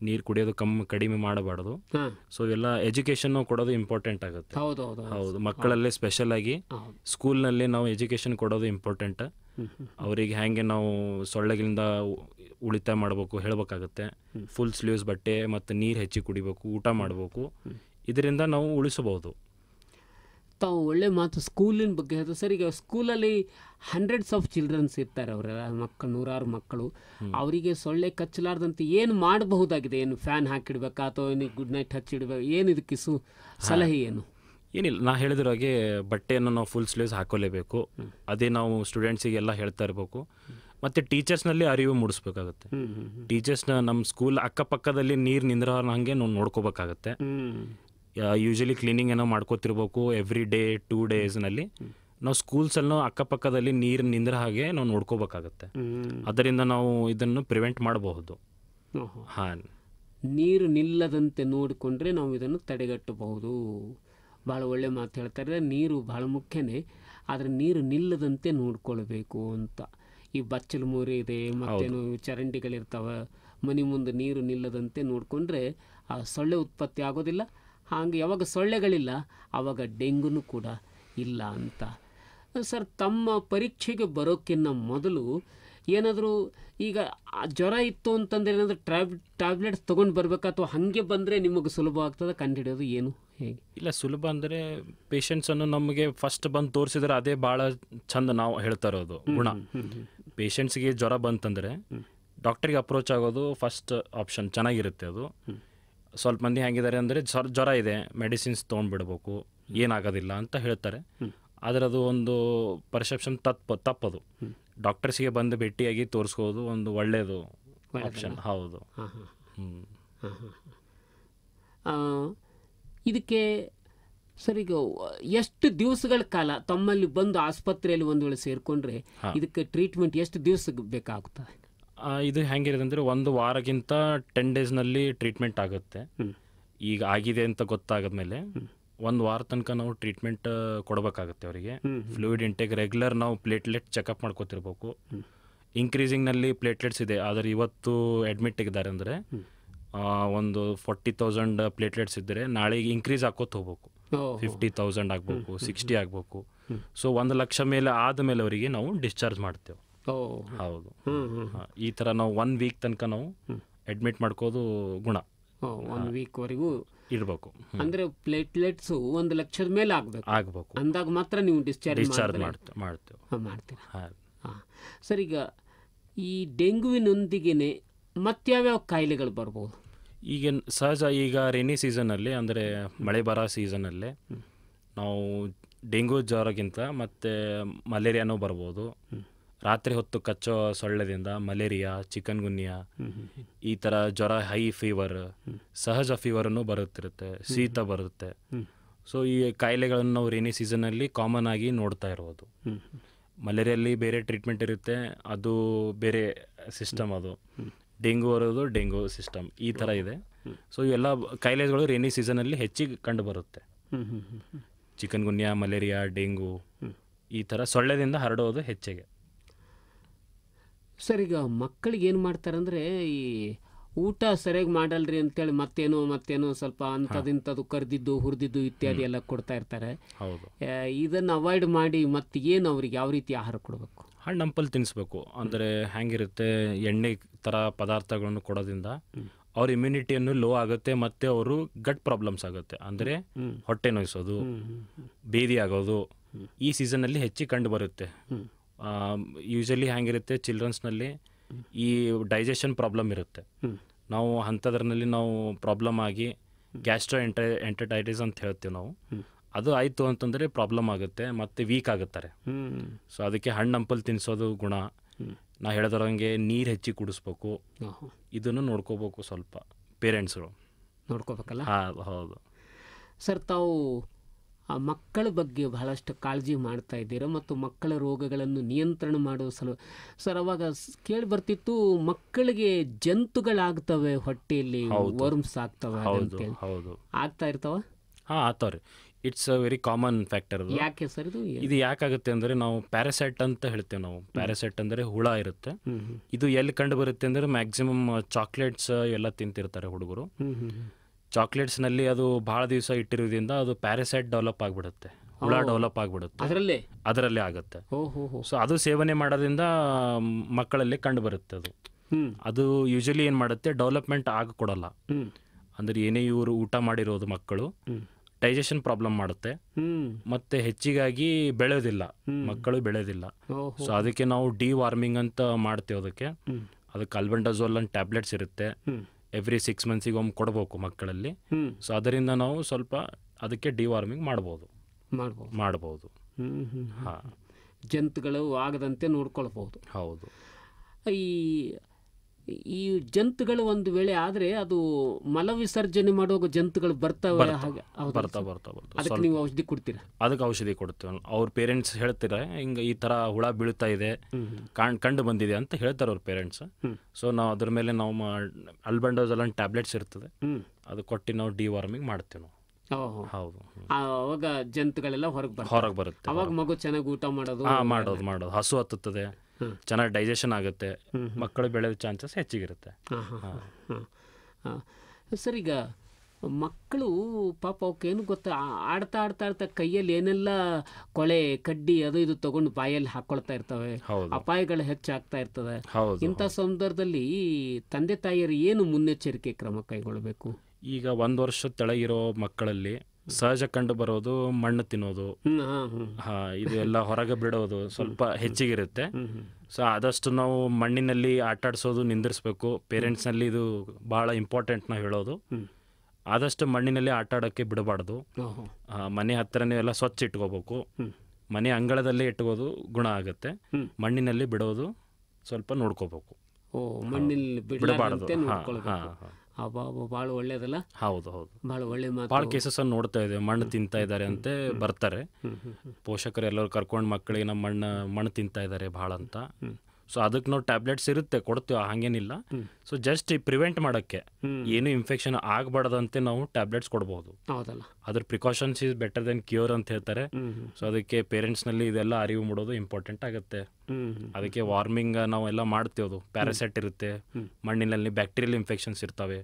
S2: ನೀರು ಕುಡಿಯೋದು ಕಮ್ಮಿ ಕಡಿಮೆ ಮಾಡಬಾರ್ದು ಸೊ ಎಲ್ಲ ಎಜುಕೇಶನ್ ಕೊಡೋದು ಇಂಪಾರ್ಟೆಂಟ್ ಆಗುತ್ತೆ
S3: ಹೌದು
S2: ಮಕ್ಕಳಲ್ಲೇ ಸ್ಪೆಷಲ್ ಆಗಿ ಸ್ಕೂಲ್ನಲ್ಲಿ ನಾವು ಎಜುಕೇಶನ್ ಕೊಡೋದು ಇಂಪಾರ್ಟೆಂಟ್ ಅವರಿಗೆ ಹ್ಯಾಂಗೆ ನಾವು ಸೊಳ್ಳೆಗಳಿಂದ ಉಳಿತಾಯ ಮಾಡಬೇಕು ಹೇಳಬೇಕಾಗತ್ತೆ ಫುಲ್ ಸ್ಲೀವ್ಸ್ ಬಟ್ಟೆ ಮತ್ತು ನೀರು ಹೆಚ್ಚಿಗೆ ಕುಡಿಬೇಕು ಊಟ ಮಾಡಬೇಕು ಇದರಿಂದ ನಾವು ಉಳಿಸಬಹುದು
S1: ತಾವು ಒಳ್ಳೆ ಮಾತು ಸ್ಕೂಲಿನ ಬಗ್ಗೆ ಹೇಳ್ತಾರೆ ಸರ್ ಈಗ ಸ್ಕೂಲಲ್ಲಿ ಹಂಡ್ರೆಡ್ಸ್ ಆಫ್ ಚಿಲ್ಡ್ರನ್ಸ್ ಇರ್ತಾರೆ ಅವರೆಲ್ಲ ಮಕ್ಕಳು ನೂರಾರು ಮಕ್ಕಳು ಅವರಿಗೆ ಸೊಳ್ಳೆ ಕಚ್ಚಲಾರ್ದಂತೆ ಏನು ಮಾಡಬಹುದಾಗಿದೆ ಏನು ಫ್ಯಾನ್ ಹಾಕಿಡ್ಬೇಕಾ ಅಥವಾ ಏನಿಗೆ ಗುಡ್ ನೈಟ್ ಹಚ್ಚಿಡ್ಬೇಕು ಏನು ಇದಕ್ಕೆ ಸು ಸಲಹೆ ಏನು
S2: ಏನಿಲ್ಲ ನಾ ಹೇಳಿದ್ರ ಹಾಗೆ ಬಟ್ಟೆಯನ್ನು ನಾವು ಫುಲ್ ಸ್ಲೀವ್ಸ್ ಹಾಕೋಲೇಬೇಕು ಅದೇ ನಾವು ಸ್ಟೂಡೆಂಟ್ಸಿಗೆಲ್ಲ ಹೇಳ್ತಾ ಇರಬೇಕು ಮತ್ತು ಟೀಚರ್ಸ್ನಲ್ಲಿ ಅರಿವು ಮೂಡಿಸ್ಬೇಕಾಗತ್ತೆ ಟೀಚರ್ಸ್ನ ನಮ್ಮ ಸ್ಕೂಲ್ ಅಕ್ಕಪಕ್ಕದಲ್ಲಿ ನೀರು ನಿಂದ್ರ ಹಾಗೆ ನಾವು ನೋಡ್ಕೋಬೇಕಾಗತ್ತೆ ಯೂಶಲಿ ಕ್ಲೀನಿಂಗ್ ಏನೋ ಮಾಡ್ಕೋತಿರ್ಬೇಕು ಎವ್ರಿ ಡೇ ಟೂ ಡೇಸ್ನಲ್ಲಿ ನಾವು ಸ್ಕೂಲ್ಸಲ್ಲೂ ಅಕ್ಕಪಕ್ಕದಲ್ಲಿ ನೀರು ನಿಂದ್ರ ಹಾಗೆ ನಾವು ನೋಡ್ಕೋಬೇಕಾಗತ್ತೆ ಅದರಿಂದ ನಾವು ಇದನ್ನು ಪ್ರಿವೆಂಟ್ ಮಾಡಬಹುದು ಹಾ
S1: ನೀರು ನಿಲ್ಲದಂತೆ ನೋಡಿಕೊಂಡ್ರೆ ನಾವು ಇದನ್ನು ತಡೆಗಟ್ಟಬಹುದು ಭಾಳ ಒಳ್ಳೆ ಮಾತು ಹೇಳ್ತಾರೆ ನೀರು ಭಾಳ ಮುಖ್ಯನೇ ಆದರೆ ನೀರು ನಿಲ್ಲದಂತೆ ನೋಡ್ಕೊಳ್ಬೇಕು ಅಂತ ಈ ಬಚ್ಚಲು ಮೂರಿ ಇದೆ ಮತ್ತೇನು ಚರಂಡಿಗಳಿರ್ತಾವೆ ಮನೆ ಮುಂದೆ ನೀರು ನಿಲ್ಲದಂತೆ ನೋಡಿಕೊಂಡ್ರೆ ಆ ಸೊಳ್ಳೆ ಉತ್ಪತ್ತಿ ಆಗೋದಿಲ್ಲ ಹಾಗೆ ಯಾವಾಗ ಸೊಳ್ಳೆಗಳಿಲ್ಲ ಆವಾಗ ಡೆಂಗೂನು ಕೂಡ ಇಲ್ಲ ಅಂತ ಸರ್ ತಮ್ಮ ಪರೀಕ್ಷೆಗೆ ಬರೋಕ್ಕಿನ್ನ ಮೊದಲು ಏನಾದರೂ ಈಗ ಜ್ವರ ಇತ್ತು ಅಂತಂದರೆ ಏನಾದರೂ ಟ್ಯಾಬ್ ಟ್ಯಾಬ್ಲೆಟ್ಸ್ ತೊಗೊಂಡು ಬರಬೇಕಾ ಅಥವಾ ಹಾಗೆ ಬಂದರೆ ನಿಮಗೆ ಸುಲಭ ಆಗ್ತದೆ ಕಂಡುಹಿಡಿಯೋದು ಏನು ಹೇಗೆ ಇಲ್ಲ ಸುಲಭ ಅಂದರೆ ಪೇಷಂಟ್ಸನ್ನು ನಮಗೆ ಫಸ್ಟ್ ಬಂದು ತೋರಿಸಿದ್ರೆ ಅದೇ ಭಾಳ
S2: ಚಂದ ನಾವು ಹೇಳ್ತಾ ಇರೋದು ಗುಣ ಪೇಷಂಟ್ಸ್ಗೆ ಜ್ವರ ಬಂತಂದರೆ ಡಾಕ್ಟರ್ಗೆ ಅಪ್ರೋಚ್ ಆಗೋದು ಫಸ್ಟ್ ಆಪ್ಷನ್ ಚೆನ್ನಾಗಿರುತ್ತೆ ಅದು ಸ್ವಲ್ಪ ಮಂದಿ ಹೆಂಗಿದ್ದಾರೆ ಅಂದರೆ ಜ್ವರ ಜ್ವರ ಇದೆ ಮೆಡಿಸಿನ್ಸ್ ತೊಗೊಂಡ್ಬಿಡ್ಬೇಕು ಏನಾಗೋದಿಲ್ಲ ಅಂತ ಹೇಳ್ತಾರೆ ಅದರದು ಒಂದು ಪರ್ಸೆಪ್ಷನ್ ತಪ್ಪು ತಪ್ಪದು ಡಾಕ್ಟರ್ಸಿಗೆ ಬಂದು ಭೇಟಿಯಾಗಿ ತೋರಿಸ್ಕೋದು ಒಂದು ಒಳ್ಳೆಯದು
S3: ಆಪ್ಷನ್ ಹೌದು
S1: ಇದಕ್ಕೆ ಸರ್ ಎಷ್ಟು ದಿವಸಗಳ ಕಾಲ ತಮ್ಮಲ್ಲಿ ಬಂದು ಆಸ್ಪತ್ರೆಯಲ್ಲಿ ಒಂದು ವೇಳೆ ಸೇರಿಕೊಂಡ್ರೆ ಇದಕ್ಕೆ ಟ್ರೀಟ್ಮೆಂಟ್ ಎಷ್ಟು ದಿವಸಕ್ಕೆ ಬೇಕಾಗುತ್ತದೆ ಇದು
S2: ಅಂದರೆ ಒಂದು ವಾರಕ್ಕಿಂತ ಟೆನ್ ಡೇಸ್ನಲ್ಲಿ ಟ್ರೀಟ್ಮೆಂಟ್ ಆಗುತ್ತೆ ಈಗ ಆಗಿದೆ ಅಂತ ಗೊತ್ತಾಗದ ಮೇಲೆ ಒಂದು ವಾರ ತನಕ ನಾವು ಟ್ರೀಟ್ಮೆಂಟ್ ಕೊಡಬೇಕಾಗತ್ತೆ ಅವರಿಗೆ ಫ್ಲೂಯಿಡ್ ಇಂಟೇಕ್ ರೆಗ್ಯುಲರ್ ನಾವು ಪ್ಲೇಟ್ಲೆಟ್ ಚೆಕಪ್ ಮಾಡ್ಕೋತಿರ್ಬೇಕು ಇನ್ಕ್ರೀಸಿಂಗ್ನಲ್ಲಿ ಪ್ಲೇಟ್ಲೆಟ್ಸ್ ಇದೆ ಆದರೆ ಇವತ್ತು ಅಡ್ಮಿಟ್ ಆಗಿದ್ದಾರೆ ಅಂದರೆ ಒಂದು ಫೋರ್ಟಿ ತೌಸಂಡ್ ಪ್ಲೇಟ್ಲೆಟ್ಸ್ ಇದ್ದರೆ ನಾಳೆಗೆ ಇನ್ಕ್ರೀಸ್ ಹಾಕೋತ ಹೋಗ್ಬೇಕು ಫಿಫ್ಟಿ ತೌಸಂಡ್ ಆಗ್ಬೇಕು ಸಿಕ್ಸ್ಟಿ ಆಗ್ಬೇಕು ಸೊ ಒಂದು ಲಕ್ಷ ಮೇಲೆ ಆದ ಮೇಲೆ ಅವರಿಗೆ ನಾವು ಡಿಸ್ಚಾರ್ಜ್ ಮಾಡ್ತೇವೆ ಹೌದು ಈ ತರ ನಾವು ಒನ್ ವೀಕ್ ತನಕ ನಾವು ಅಡ್ಮಿಟ್ ಮಾಡ್ಕೋದು ಗುಣ
S1: ಒನ್ ವರೆಗೂ
S2: ಇರಬೇಕು
S3: ಅಂದ್ರೆ
S1: ಪ್ಲೇಟ್ಲೆಟ್ಸ್ ಒಂದು ಲಕ್ಷದ ಮೇಲೆ ಆಗಬೇಕು ಆಗ್ಬೇಕು ಅಂದಾಗ ಮಾತ್ರ ನೀವು ಡಿಸ್ಚಾರ್ಜ್ ಡಿಸ್ಚಾರ್ಜ್
S3: ಮಾಡ್ತೇವೆ ಮಾಡ್ತೀರಾ
S1: ಸರ್ ಈಗ ಈ ಡೆಂಗುವಿನೊಂದಿಗೆ ಮತ್ತಾವ್ಯಾವ ಕಾಯಿಲೆಗಳು ಬರ್ಬೋದು
S2: ಈಗ ಸಹಜ ಈಗ ರೈನಿ ಸೀಸನಲ್ಲಿ ಅಂದರೆ ಮಳೆ ಬರೋ ಸೀಸನಲ್ಲಿ ನಾವು ಡೆಂಗ್ಯೂ ಜ್ವರಗಿಂತ ಮತ್ತು ಮಲೇರಿಯಾನೂ ಬರ್ಬೋದು ರಾತ್ರಿ ಹೊತ್ತು ಕಚ್ಚೋ ಸೊಳ್ಳೆದಿಂದ ಮಲೇರಿಯಾ ಚಿಕನ್ ಗುನ್ಯಾ ಈ ಥರ ಜ್ವರ ಹೈ ಫೀವರ್ ಸಹಜ ಫೀವರನ್ನು ಬರುತ್ತಿರುತ್ತೆ ಶೀತ ಬರುತ್ತೆ ಸೊ ಈ ಕಾಯಿಲೆಗಳನ್ನು ನಾವು ರೇನಿ ಅಲ್ಲಿ ಕಾಮನ್ ಆಗಿ ನೋಡ್ತಾ ಇರೋದು ಮಲೇರಿಯಲ್ಲಿ ಬೇರೆ ಟ್ರೀಟ್ಮೆಂಟ್ ಇರುತ್ತೆ ಅದು ಬೇರೆ ಸಿಸ್ಟಮ್ ಅದು ಡೆಂಗು ಬರೋದು ಡೆಂಗು ಸಿಸ್ಟಮ್ ಈ ಥರ ಇದೆ ಸೊ ಇವೆಲ್ಲ ಕಾಯಿಲೆಗಳು ರೇನಿ ಅಲ್ಲಿ ಹೆಚ್ಚಿಗೆ ಕಂಡು ಬರುತ್ತೆ ಚಿಕನ್ ಗುನ್ಯಾ ಮಲೇರಿಯಾ ಡೆಂಗು ಈ ಥರ ಸೊಳ್ಳೆದಿಂದ ಹರಡೋದು ಹೆಚ್ಚಿಗೆ
S1: ಸರ್ ಈಗ ಮಕ್ಕಳಿಗೆ ಏನು ಮಾಡ್ತಾರಂದರೆ ಈ ಊಟ ಸರಿಯಾಗಿ ಮಾಡಲ್ರಿ ಅಂತೇಳಿ ಮತ್ತೇನೋ ಮತ್ತೇನೋ ಸ್ವಲ್ಪ ಇಂಥದ್ದು ಕರೆದಿದ್ದು ಹುರಿದಿದ್ದು ಇತ್ಯಾದಿ ಎಲ್ಲ ಕೊಡ್ತಾ ಇರ್ತಾರೆ ಇದನ್ನು ಅವಾಯ್ಡ್ ಮಾಡಿ ಮತ್ತೆ ಏನು ಅವ್ರಿಗೆ ಯಾವ ರೀತಿ ಆಹಾರ ಕೊಡಬೇಕು
S2: ಹಣ್ಣು ಹಂಪಲ್ಲಿ ತಿನ್ನಿಸ್ಬೇಕು ಅಂದರೆ ಹ್ಯಾಂಗಿರುತ್ತೆ ಎಣ್ಣೆ ಥರ ಪದಾರ್ಥಗಳನ್ನು ಕೊಡೋದ್ರಿಂದ ಅವ್ರ ಇಮ್ಯುನಿಟಿಯನ್ನು ಲೋ ಆಗುತ್ತೆ ಮತ್ತೆ ಅವರು ಗಟ್ ಪ್ರಾಬ್ಲಮ್ಸ್ ಆಗುತ್ತೆ ಅಂದರೆ ಹೊಟ್ಟೆ ನೋಯಿಸೋದು ಬೇದಿ ಆಗೋದು ಈ ಅಲ್ಲಿ ಹೆಚ್ಚಿಗೆ ಕಂಡು ಬರುತ್ತೆ ಯೂಶಲಿ ಹ್ಯಾಂಗಿರುತ್ತೆ ಚಿಲ್ಡ್ರನ್ಸ್ನಲ್ಲಿ ಈ ಡೈಜೆಷನ್ ಪ್ರಾಬ್ಲಮ್ ಇರುತ್ತೆ ನಾವು ಅಂಥದ್ರಲ್ಲಿ ನಾವು ಪ್ರಾಬ್ಲಮ್ ಆಗಿ ಗ್ಯಾಸ್ಟ್ರೋ ಎಂಟ ಎಂಟಟೈಟಿಸ್ ಅಂತ ಹೇಳ್ತೀವಿ ನಾವು ಅದು ಆಯಿತು ಅಂತಂದರೆ ಪ್ರಾಬ್ಲಮ್ ಆಗುತ್ತೆ ಮತ್ತು ವೀಕ್ ಆಗುತ್ತಾರೆ ಸೊ ಅದಕ್ಕೆ ಹಣ್ಣು ಹಂಪಲ್ ತಿನ್ನಿಸೋದು ಗುಣ ನಾ ಹೇಳಿದ್ರಂಗೆ ನೀರು ಹೆಚ್ಚಿ ಕುಡಿಸ್ಬೇಕು
S1: ಇದನ್ನು ನೋಡ್ಕೋಬೇಕು ಸ್ವಲ್ಪ ಪೇರೆಂಟ್ಸ್ಗಳು ನೋಡ್ಕೋಬೇಕಲ್ಲ ಹಾಂ ಹೌದು ಸರ್ ತಾವು ಆ ಮಕ್ಕಳ ಬಗ್ಗೆ ಬಹಳಷ್ಟು ಕಾಳಜಿ ಮಾಡ್ತಾ ಇದ್ದೀರಾ ಮತ್ತು ಮಕ್ಕಳ ರೋಗಗಳನ್ನು ನಿಯಂತ್ರಣ ಮಾಡುವ ಸಲ ಸರ್ ಅವಾಗ ಕೇಳಿ ಬರ್ತಿತ್ತು ಮಕ್ಕಳಿಗೆ ಜಂತುಗಳಾಗ್ತವೆ ಹೊಟ್ಟೆಯಲ್ಲಿ ವರ್ಮ್ಸ್ ಆಗ್ತವೆ ಆಗ್ತಾ ಇರ್ತಾವ
S2: ಹಾಂ ರೀ it's a very common factor
S1: ಯಾಕೆ ಸರ್ ಇದು ಇದು
S2: ಯಾಕಾಗುತ್ತೆ ಅಂದ್ರೆ ನಾವು ಪ್ಯಾರಾಸೆಟ್ ಅಂತ ಹೇಳ್ತೇವೆ ನಾವು ಪ್ಯಾರಾಸೆಟ್ ಅಂದ್ರೆ ಹುಳ ಇರುತ್ತೆ ಇದು ಎಲ್ಲಿ ಕಂಡು ಬರುತ್ತೆ ಅಂದ್ರೆ ಮ್ಯಾಕ್ಸಿಮಮ್ ಚಾಕ್ಲೇಟ್ಸ್ ಎಲ್ಲ ತಿಂತಿರ್ತಾರೆ ಹುಡುಗರು ಚಾಕ್ಲೇಟ್ಸ್ನಲ್ಲಿ ಅದು ಬಹಳ ದಿವಸ ಇಟ್ಟಿರೋದ್ರಿಂದ ಅದು ಪ್ಯಾರಸೈಟ್ ಡೆವಲಪ್ ಆಗಿಬಿಡುತ್ತೆ ಹುಳ ಡೆವಲಪ್ ಆಗಿಬಿಡುತ್ತೆ ಅದರಲ್ಲೇ ಅದರಲ್ಲೇ ಆಗುತ್ತೆ ಸೊ ಅದು ಸೇವನೆ ಮಾಡೋದ್ರಿಂದ ಮಕ್ಕಳಲ್ಲಿ ಕಂಡು ಬರುತ್ತೆ ಅದು ಅದು ಯೂಶಲಿ ಏನು ಮಾಡುತ್ತೆ ಡೆವಲಪ್ಮೆಂಟ್ ಆಗ ಕೊಡಲ್ಲ ಅಂದರೆ ಏನೇ ಇವರು ಊಟ ಮಾಡಿರೋದು ಮಕ್ಕಳು ಡೈಜೆಷನ್ ಪ್ರಾಬ್ಲಮ್ ಮಾಡುತ್ತೆ ಮತ್ತೆ ಹೆಚ್ಚಿಗಾಗಿ ಬೆಳೆಯೋದಿಲ್ಲ ಮಕ್ಕಳು ಬೆಳೆಯೋದಿಲ್ಲ ಸೊ ಅದಕ್ಕೆ ನಾವು ಡಿ ವಾರ್ಮಿಂಗ್ ಅಂತ ಮಾಡ್ತೇವೆ ಅದಕ್ಕೆ ಅದು ಕಾಲ್ಬೆಂಡಜೋಲ್ ಅಂತ ಟ್ಯಾಬ್ಲೆಟ್ಸ್ ಇರುತ್ತೆ ಎವ್ರಿ ಸಿಕ್ಸ್ ಮಂತ್ಸಿಗೆ ಕೊಡಬೇಕು ಮಕ್ಕಳಲ್ಲಿ ಸೊ ಅದರಿಂದ ನಾವು ಸ್ವಲ್ಪ ಅದಕ್ಕೆ ಡಿವಾರ್ಮಿಂಗ್ ಮಾಡ್ಬೋದು ಮಾಡಬಹುದು ಮಾಡ್ಬೋದು
S3: ಹಾಂ
S1: ಜಂತುಗಳು ಆಗದಂತೆ ನೋಡ್ಕೊಳ್ಬಹುದು ಹೌದು ಈ ಈ ಜಂತುಗಳು ಒಂದು ವೇಳೆ ಆದ್ರೆ ಅದು ಮಲ ವಿಸರ್ಜನೆ ಮಾಡುವಾಗ ಜಂತುಗಳು ಬರ್ತಾವೆ ಹಾಗೆ ಬರ್ತಾ
S2: ಬರ್ತಾ ನೀವು ಔಷಧಿ ಕೊಡ್ತೀರಾ ಅದಕ್ಕೆ ಔಷಧಿ ಕೊಡ್ತೀವಿ ಅವ್ರ ಪೇರೆಂಟ್ಸ್ ಹೇಳ್ತಾರೆ ಹಿಂಗ ಈ ತರ ಹುಳ ಬೀಳ್ತಾ ಇದೆ ಕಾಣ್ ಕಂಡು ಬಂದಿದೆ ಅಂತ ಹೇಳ್ತಾರೆ ಅವ್ರ ಪೇರೆಂಟ್ಸ್ ಸೊ ನಾವು ಅದ್ರ ಮೇಲೆ ನಾವು ಅಲ್ಬಂಡೋಸ್ ಅಲ್ಲ ಟ್ಯಾಬ್ಲೆಟ್ಸ್ ಇರ್ತದೆ ಅದು ಕೊಟ್ಟು ನಾವು ಡಿ ವಾರ್ಮಿಂಗ್ ಮಾಡ್ತೀವಿ
S1: ನಾವು ಹೌದು ಅವಾಗ ಜಂತುಗಳೆಲ್ಲ ಹೊರಗೆ ಹೊರಗೆ ಬರುತ್ತೆ ಅವಾಗ ಮಗು ಚೆನ್ನಾಗಿ ಊಟ ಮಾಡೋದು ಮಾಡೋದು
S2: ಮಾಡೋದು ಹಸು ಹತ್ತುತ್ತದೆ ಚೆನ್ನಾಗಿ ಡೈಜೆಷನ್ ಆಗುತ್ತೆ ಮಕ್ಕಳು ಬೆಳೆಯೋ ಚಾನ್ಸಸ್ ಹೆಚ್ಚಿಗಿರುತ್ತೆ
S1: ಸರ್ ಈಗ ಮಕ್ಕಳು ಪಾಪ ಅವಕ್ಕೇನು ಗೊತ್ತಾ ಆಡ್ತಾ ಆಡ್ತಾ ಆಡ್ತಾ ಕೈಯಲ್ಲಿ ಏನೆಲ್ಲ ಕೊಳೆ ಕಡ್ಡಿ ಅದು ಇದು ತಗೊಂಡು ಬಾಯಲ್ಲಿ ಹಾಕೊಳ್ತಾ ಇರ್ತವೆ ಅಪಾಯಗಳು ಹೆಚ್ಚಾಗ್ತಾ ಇರ್ತದೆ ಇಂಥ ಸಂದರ್ಭದಲ್ಲಿ ತಂದೆ ತಾಯಿಯರು ಏನು ಮುನ್ನೆಚ್ಚರಿಕೆ ಕ್ರಮ ಕೈಗೊಳ್ಳಬೇಕು
S2: ಈಗ ಒಂದು ವರ್ಷ ತೆಳಗಿರೋ ಮಕ್ಕಳಲ್ಲಿ ಸಹಜ ಕಂಡು ಬರೋದು ಮಣ್ಣು ತಿನ್ನೋದು ಹಾ ಇದು ಎಲ್ಲ ಹೊರಗೆ ಬಿಡೋದು ಸ್ವಲ್ಪ ಹೆಚ್ಚಿಗಿರುತ್ತೆ ಸೊ ಆದಷ್ಟು ನಾವು ಮಣ್ಣಿನಲ್ಲಿ ಆಟ ಆಡಿಸೋದು ಪೇರೆಂಟ್ಸ್ ಪೇರೆಂಟ್ಸ್ನಲ್ಲಿ ಇದು ಬಹಳ ಇಂಪಾರ್ಟೆಂಟ್ ನಾವು ಹೇಳೋದು ಆದಷ್ಟು ಮಣ್ಣಿನಲ್ಲಿ ಆಟ ಬಿಡಬಾರ್ದು ಬಿಡಬಾರ್ದು ಮನೆ ಹತ್ತಿರನೇ ಎಲ್ಲ ಸ್ವಚ್ಛ ಇಟ್ಕೋಬೇಕು ಮನೆ ಅಂಗಳದಲ್ಲೇ ಇಟ್ಕೋದು ಗುಣ ಆಗುತ್ತೆ ಮಣ್ಣಿನಲ್ಲಿ ಬಿಡೋದು ಸ್ವಲ್ಪ ನೋಡ್ಕೋಬೇಕು
S1: ಮಣ್ಣಿನಲ್ಲಿ ಬಿಡಬಾರ್ದು ಭಾಳ ಒಳ್ಳೇದಲ್ಲ
S2: ಹೌದು ಹೌದು ಭಾಳ ಒಳ್ಳೆ ಭಾಳ ಕೇಸಸ್ ನೋಡ್ತಾ ಇದ್ದೇವೆ ಮಣ್ಣು ತಿಂತಾ ಇದ್ದಾರೆ ಅಂತ ಬರ್ತಾರೆ ಪೋಷಕರು ಎಲ್ಲರೂ ಕರ್ಕೊಂಡು ಮಕ್ಕಳಿಗೆ ನಮ್ಮ ಮಣ್ಣು ಮಣ್ಣು ತಿಂತಾ ಇದ್ದಾರೆ ಭಾಳ ಅಂತ ಸೊ ಅದಕ್ಕೆ ನಾವು ಟ್ಯಾಬ್ಲೆಟ್ಸ್ ಇರುತ್ತೆ ಕೊಡ್ತೀವಿ ಹಾಗೇನಿಲ್ಲ ಸೊ ಜಸ್ಟ್ ಪ್ರಿವೆಂಟ್ ಮಾಡೋಕ್ಕೆ ಏನು ಇನ್ಫೆಕ್ಷನ್ ಆಗಬಾರ್ದಂತೆ ನಾವು ಟ್ಯಾಬ್ಲೆಟ್ಸ್ ಕೊಡ್ಬೋದು ಅದ್ರ precautions is better then cure ಅಂತ ಹೇಳ್ತಾರೆ ಸೊ ಅದಕ್ಕೆ ಪೇರೆಂಟ್ಸ್ ನಲ್ಲಿ ಇದೆಲ್ಲ ಅರಿವು ಮಾಡೋದು ಇಂಪಾರ್ಟೆಂಟ್ ಆಗುತ್ತೆ ಅದಕ್ಕೆ ವಾರ್ಮಿಂಗ್ ನಾವೆಲ್ಲ ಅದು ಪ್ಯಾರಾಸೆಟ್ ಇರುತ್ತೆ ಮಣ್ಣಿನಲ್ಲಿ ಬ್ಯಾಕ್ಟೀರಿಯಲ್ ಇನ್ಫೆಕ್ಷನ್ಸ್ ಇರ್ತವೆ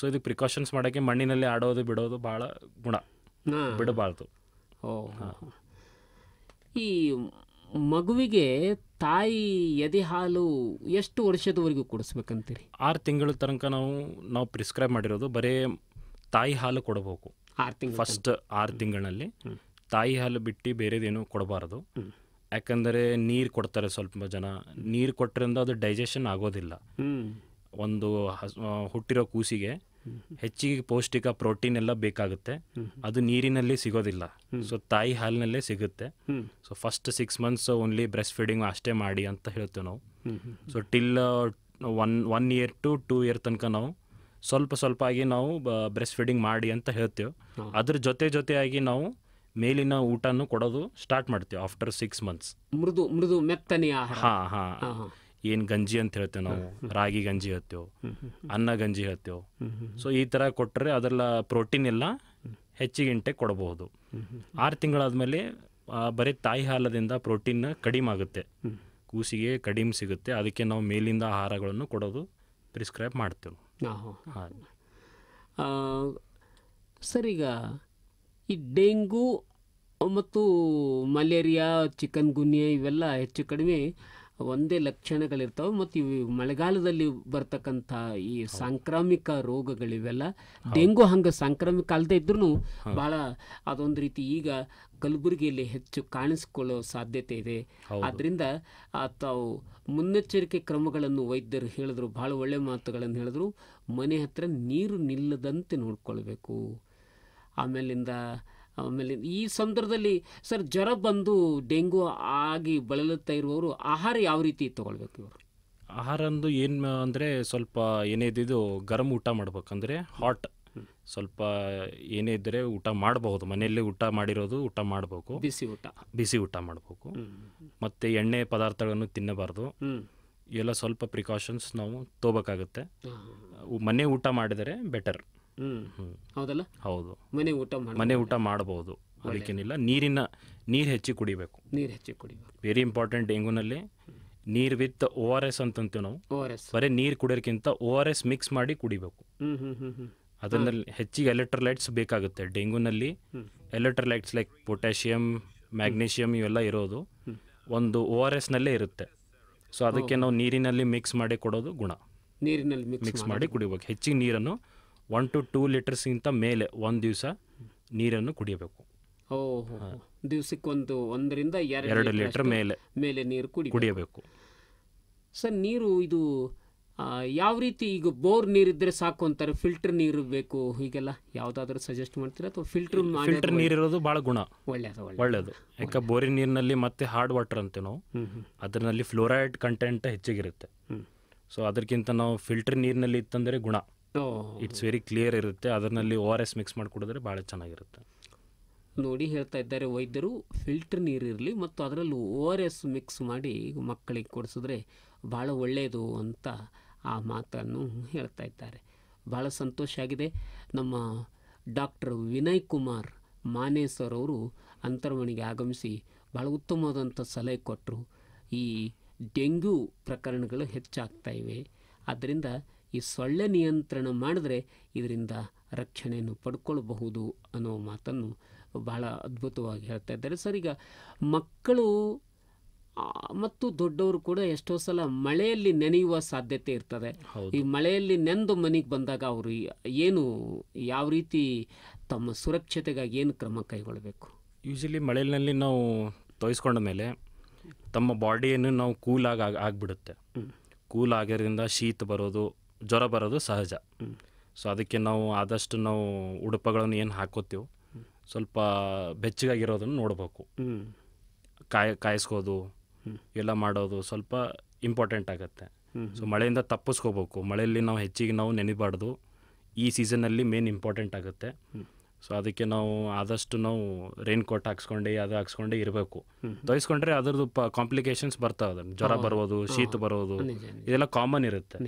S2: ಸೊ ಇದಕ್ಕೆ ಪ್ರಿಕಾಷನ್ಸ್ ಮಾಡೋಕ್ಕೆ ಮಣ್ಣಿನಲ್ಲಿ ಆಡೋದು ಬಿಡೋದು ಬಹಳ ಗುಣ ಬಿಡಬಾರ್ದು
S1: ಈ ಮಗುವಿಗೆ ತಾಯಿ ಎದೆ ಹಾಲು ಎಷ್ಟು ವರ್ಷದವರೆಗೂ ಕೊಡಿಸ್ಬೇಕಂತೀರಿ
S2: ಆರು ತಿಂಗಳ ತನಕ ನಾವು ನಾವು ಪ್ರಿಸ್ಕ್ರೈಬ್ ಮಾಡಿರೋದು ಬರೀ ತಾಯಿ ಹಾಲು ಕೊಡಬೇಕು ಆರು ತಿಂಗಳು ಫಸ್ಟ್ ಆರು ತಿಂಗಳಲ್ಲಿ ತಾಯಿ ಹಾಲು ಬಿಟ್ಟು ಬೇರೆದೇನು ಕೊಡಬಾರ್ದು ಯಾಕಂದರೆ ನೀರು ಕೊಡ್ತಾರೆ ಸ್ವಲ್ಪ ಜನ ನೀರು ಕೊಟ್ಟರಿಂದ ಅದು ಡೈಜೆಷನ್ ಆಗೋದಿಲ್ಲ ಒಂದು ಹುಟ್ಟಿರೋ ಕೂಸಿಗೆ ಹೆಚ್ಚಿಗೆ ಪೌಷ್ಟಿಕ ಪ್ರೋಟೀನ್ ಎಲ್ಲ ಬೇಕಾಗುತ್ತೆ ಅದು ನೀರಿನಲ್ಲಿ ಸಿಗೋದಿಲ್ಲ ಸೊ ತಾಯಿ ಹಾಲಿನಲ್ಲೇ ಸಿಗುತ್ತೆ so first six months only breast feeding ಅಷ್ಟೇ ಮಾಡಿ ಅಂತ ಹೇಳ್ತೇವೆ ನಾವು so till one one year to two year ತನಕ ನಾವು ಸ್ವಲ್ಪ ಸ್ವಲ್ಪ ಆಗಿ ನಾವು ಬ್ರೆಸ್ಟ್ ಫೀಡಿಂಗ್ ಮಾಡಿ ಅಂತ ಹೇಳ್ತೇವೆ ಅದ್ರ ಜೊತೆ ಜೊತೆಯಾಗಿ ನಾವು ಮೇಲಿನ ಊಟನೂ ಕೊಡೋದು ಸ್ಟಾರ್ಟ್ ಮಾಡ್ತೀವಿ ಆಫ್ಟರ್ ಸಿಕ್ಸ್ ಮಂತ್ಸ್
S1: ಮೃದು ಮೃದು ಮೆತ್ತನೆಯ ಹಾ
S2: ಹಾ ಏನು ಗಂಜಿ ಅಂತ ಹೇಳ್ತೇವೆ ನಾವು ರಾಗಿ ಗಂಜಿ ಹೇಳ್ತೇವೆ ಅನ್ನ ಗಂಜಿ ಹೇಳ್ತೇವೆ ಸೊ ಈ ಥರ ಕೊಟ್ಟರೆ ಅದೆಲ್ಲ ಪ್ರೋಟೀನ್ ಎಲ್ಲ ಹೆಚ್ಚಿಗೆ ಇಂಟೆ ಕೊಡಬಹುದು ಆರು ತಿಂಗಳಾದಮೇಲೆ ಬರೀ ತಾಯಿ ಹಾಲದಿಂದ ಪ್ರೋಟೀನ್ ಕಡಿಮೆ ಆಗುತ್ತೆ ಕೂಸಿಗೆ ಕಡಿಮೆ ಸಿಗುತ್ತೆ ಅದಕ್ಕೆ ನಾವು ಮೇಲಿಂದ ಆಹಾರಗಳನ್ನು ಕೊಡೋದು ಪ್ರಿಸ್ಕ್ರೈಬ್ ಮಾಡ್ತೇವೆ
S1: ಹಾಂ ಸರ್ ಈಗ ಈ ಡೆಂಗು ಮತ್ತು ಮಲೇರಿಯಾ ಚಿಕನ್ ಗುನ್ಯಾ ಇವೆಲ್ಲ ಹೆಚ್ಚು ಕಡಿಮೆ ಒಂದೇ ಲಕ್ಷಣಗಳಿರ್ತವೆ ಮತ್ತು ಇವು ಮಳೆಗಾಲದಲ್ಲಿ ಬರ್ತಕ್ಕಂಥ ಈ ಸಾಂಕ್ರಾಮಿಕ ರೋಗಗಳಿವೆಲ್ಲ ಡೆಂಗು ಹಂಗೆ ಸಾಂಕ್ರಾಮಿಕ ಅಲ್ಲದೆ ಇದ್ರೂ ಭಾಳ ಅದೊಂದು ರೀತಿ ಈಗ ಕಲಬುರಗಿಯಲ್ಲಿ ಹೆಚ್ಚು ಕಾಣಿಸ್ಕೊಳ್ಳೋ ಸಾಧ್ಯತೆ ಇದೆ ಆದ್ದರಿಂದ ತಾವು ಮುನ್ನೆಚ್ಚರಿಕೆ ಕ್ರಮಗಳನ್ನು ವೈದ್ಯರು ಹೇಳಿದ್ರು ಭಾಳ ಒಳ್ಳೆ ಮಾತುಗಳನ್ನು ಹೇಳಿದ್ರು ಮನೆ ಹತ್ರ ನೀರು ನಿಲ್ಲದಂತೆ ನೋಡ್ಕೊಳ್ಬೇಕು ಆಮೇಲಿಂದ ಆಮೇಲೆ ಈ ಸಂದರ್ಭದಲ್ಲಿ ಸರ್ ಜ್ವರ ಬಂದು ಡೆಂಗು ಆಗಿ ಬಳಲುತ್ತಾ ಇರುವವರು ಆಹಾರ ಯಾವ ರೀತಿ ತೊಗೊಳ್ಬೇಕು ಇವರು
S2: ಆಹಾರ ಅಂದು ಏನು ಅಂದರೆ ಸ್ವಲ್ಪ ಏನೇ ಇದ್ದಿದ್ದು ಗರಮ್ ಊಟ ಮಾಡ್ಬೇಕಂದ್ರೆ ಹಾಟ್ ಸ್ವಲ್ಪ ಏನೇ ಇದ್ದರೆ ಊಟ ಮಾಡಬಹುದು ಮನೆಯಲ್ಲೇ ಊಟ ಮಾಡಿರೋದು ಊಟ ಮಾಡಬೇಕು ಬಿಸಿ ಊಟ ಬಿಸಿ ಊಟ ಮಾಡಬೇಕು ಮತ್ತು ಎಣ್ಣೆ ಪದಾರ್ಥಗಳನ್ನು ತಿನ್ನಬಾರ್ದು ಎಲ್ಲ ಸ್ವಲ್ಪ ಪ್ರಿಕಾಷನ್ಸ್ ನಾವು ತಗೋಬೇಕಾಗುತ್ತೆ ಮನೆ ಊಟ ಮಾಡಿದರೆ ಬೆಟರ್ ಹೌದಲ್ಲ ಹೌದು
S1: ಮನೆ ಊಟ ಮನೆ ಊಟ
S2: ಮಾಡಬಹುದು ಅದಕ್ಕೇನಿಲ್ಲ ನೀರಿನ ನೀರು ಹೆಚ್ಚಿ ಕುಡಿಬೇಕು ನೀರು ಹೆಚ್ಚಿ ಕುಡಿಬೇಕು ವೆರಿ ಇಂಪಾರ್ಟೆಂಟ್ ಡೆಂಗೂನಲ್ಲಿ ನೀರು ವಿತ್ ಓ ಆರ್ ಎಸ್ ಅಂತಂತೀವಿ ನಾವು ಓ ಆರ್ ಬರೀ ನೀರು ಕುಡಿಯೋಕ್ಕಿಂತ ಓ ಆರ್ ಎಸ್ ಮಿಕ್ಸ್ ಮಾಡಿ ಕುಡಿಬೇಕು ಅದರಲ್ಲಿ ಹೆಚ್ಚಿಗೆ ಎಲೆಕ್ಟ್ರೋಲೈಟ್ಸ್ ಬೇಕಾಗುತ್ತೆ ಡೆಂಗೂನಲ್ಲಿ ಎಲೆಕ್ಟ್ರೋಲೈಟ್ಸ್ ಲೈಕ್ ಪೊಟ್ಯಾಷಿಯಮ್ ಮ್ಯಾಗ್ನೀಷಿಯಂ ಇವೆಲ್ಲ ಇರೋದು ಒಂದು ಓ ಆರ್ ನಲ್ಲೇ ಇರುತ್ತೆ ಸೊ ಅದಕ್ಕೆ ನಾವು ನೀರಿನಲ್ಲಿ ಮಿಕ್ಸ್ ಮಾಡಿ ಕೊಡೋದು ಗುಣ
S1: ನೀರಿನಲ್ಲಿ ಮಿಕ್ಸ್ ಮಾಡಿ
S2: ಕುಡಿಬೇಕು ಹೆಚ್ಚಿಗೆ ನೀರನ್ನು ಒನ್ ಟು ಟೂ ಲೀಟರ್ಸ್ಗಿಂತ ಮೇಲೆ ಒಂದು ದಿವಸ ನೀರನ್ನು ಕುಡಿಯಬೇಕು
S1: ದಿವಸಕ್ಕೊಂದು ಒಂದರಿಂದ ಎರಡು ಲೀಟರ್ ಮೇಲೆ ಮೇಲೆ ನೀರು ಕುಡಿ ಕುಡಿಯಬೇಕು ಸರ್ ನೀರು ಇದು ಯಾವ ರೀತಿ ಈಗ ಬೋರ್ ನೀರಿದ್ದರೆ ಸಾಕು ಅಂತಾರೆ ಫಿಲ್ಟರ್ ನೀರು ಬೇಕು ಹೀಗೆಲ್ಲ ಯಾವುದಾದ್ರೂ ಸಜೆಸ್ಟ್ ಮಾಡ್ತೀರಾ ಅಥವಾ ಫಿಲ್ಟರ್ ಫಿಲ್ಟರ್ ನೀರಿರೋದು ಭಾಳ
S2: ಗುಣ ಒಳ್ಳೆಯದು ಒಳ್ಳೆಯದು ಯಾಕೆ ಬೋರಿ ನೀರಿನಲ್ಲಿ ಮತ್ತೆ ಹಾರ್ಡ್ ವಾಟರ್ ಅಂತೀವಿ ನಾವು ಅದರಲ್ಲಿ ಫ್ಲೋರೈಡ್ ಕಂಟೆಂಟ್ ಹೆಚ್ಚಿಗಿರುತ್ತೆ ಸೊ ಅದಕ್ಕಿಂತ ನಾವು ಫಿಲ್ಟರ್ ನೀರಿನಲ್ಲಿ ಇತ್ತಂದರೆ ಗುಣ ಇಟ್ಸ್ ವೆರಿ ಕ್ಲಿಯರ್ ಇರುತ್ತೆ ಅದರಲ್ಲಿ ಓ ಆರ್ ಎಸ್ ಮಿಕ್ಸ್ ಮಾಡಿ ಕುಡಿದ್ರೆ ಭಾಳ
S1: ಚೆನ್ನಾಗಿರುತ್ತೆ ನೋಡಿ ಹೇಳ್ತಾ ಇದ್ದಾರೆ ವೈದ್ಯರು ಫಿಲ್ಟರ್ ನೀರಿರಲಿ ಮತ್ತು ಅದರಲ್ಲೂ ಓ ಆರ್ ಎಸ್ ಮಿಕ್ಸ್ ಮಾಡಿ ಮಕ್ಕಳಿಗೆ ಕೊಡಿಸಿದ್ರೆ ಭಾಳ ಒಳ್ಳೆಯದು ಅಂತ ಆ ಮಾತನ್ನು ಹೇಳ್ತಾ ಇದ್ದಾರೆ ಭಾಳ ಸಂತೋಷ ಆಗಿದೆ ನಮ್ಮ ಡಾಕ್ಟರ್ ವಿನಯ್ ಕುಮಾರ್ ಮಾನೆ ಸರ್ ಅವರು ಅಂತರ್ಮನೆಗೆ ಆಗಮಿಸಿ ಭಾಳ ಉತ್ತಮವಾದಂಥ ಸಲಹೆ ಕೊಟ್ಟರು ಈ ಡೆಂಗ್ಯೂ ಪ್ರಕರಣಗಳು ಹೆಚ್ಚಾಗ್ತಾ ಇವೆ ಆದ್ದರಿಂದ ಈ ಸೊಳ್ಳೆ ನಿಯಂತ್ರಣ ಮಾಡಿದ್ರೆ ಇದರಿಂದ ರಕ್ಷಣೆಯನ್ನು ಪಡ್ಕೊಳ್ಬಹುದು ಅನ್ನೋ ಮಾತನ್ನು ಬಹಳ ಅದ್ಭುತವಾಗಿ ಹೇಳ್ತಾ ಇದ್ದಾರೆ ಸರ್ ಈಗ ಮಕ್ಕಳು ಮತ್ತು ದೊಡ್ಡವರು ಕೂಡ ಎಷ್ಟೋ ಸಲ ಮಳೆಯಲ್ಲಿ ನೆನೆಯುವ ಸಾಧ್ಯತೆ ಇರ್ತದೆ ಈ ಮಳೆಯಲ್ಲಿ ನೆಂದು ಮನೆಗೆ ಬಂದಾಗ ಅವರು ಏನು ಯಾವ ರೀತಿ ತಮ್ಮ ಸುರಕ್ಷತೆಗಾಗಿ ಏನು ಕ್ರಮ ಕೈಗೊಳ್ಳಬೇಕು
S2: ಯೂಶಲಿ ಮಳೆಯಲ್ಲಿ ನಾವು ತೋಯಿಸ್ಕೊಂಡ ಮೇಲೆ ತಮ್ಮ ಬಾಡಿಯನ್ನು ನಾವು ಕೂಲಾಗಿ ಆಗಿಬಿಡುತ್ತೆ ಕೂಲ್ ಆಗಿರೋದ್ರಿಂದ ಶೀತ ಬರೋದು ಜ್ವರ ಬರೋದು ಸಹಜ ಸೊ ಅದಕ್ಕೆ ನಾವು ಆದಷ್ಟು ನಾವು ಉಡುಪುಗಳನ್ನು ಏನು ಹಾಕೋತೀವೋ ಸ್ವಲ್ಪ ಬೆಚ್ಚಗಾಗಿರೋದನ್ನು ನೋಡಬೇಕು ಕಾಯ್ ಕಾಯಿಸ್ಕೋದು ಎಲ್ಲ ಮಾಡೋದು ಸ್ವಲ್ಪ ಇಂಪಾರ್ಟೆಂಟ್ ಆಗುತ್ತೆ ಸೊ ಮಳೆಯಿಂದ ತಪ್ಪಿಸ್ಕೋಬೇಕು ಮಳೆಯಲ್ಲಿ ನಾವು ಹೆಚ್ಚಿಗೆ ನಾವು ನೆನೆಬಾರ್ದು ಈ ಸೀಸನಲ್ಲಿ ಮೇನ್ ಇಂಪಾರ್ಟೆಂಟ್ ಆಗುತ್ತೆ ಸೊ ಅದಕ್ಕೆ ನಾವು ಆದಷ್ಟು ನಾವು ರೈನ್ ಕೋಟ್ ಹಾಕ್ಸ್ಕೊಂಡು ಅದು ಹಾಕ್ಸ್ಕೊಂಡು ಇರಬೇಕು ತೋರಿಸ್ಕೊಂಡ್ರೆ ಅದ್ರದ್ದು ಕಾಂಪ್ಲಿಕೇಶನ್ಸ್ ಬರ್ತಾವ ಜ್ವರ ಬರೋದು ಶೀತ ಬರೋದು ಇದೆಲ್ಲ ಕಾಮನ್ ಇರುತ್ತೆ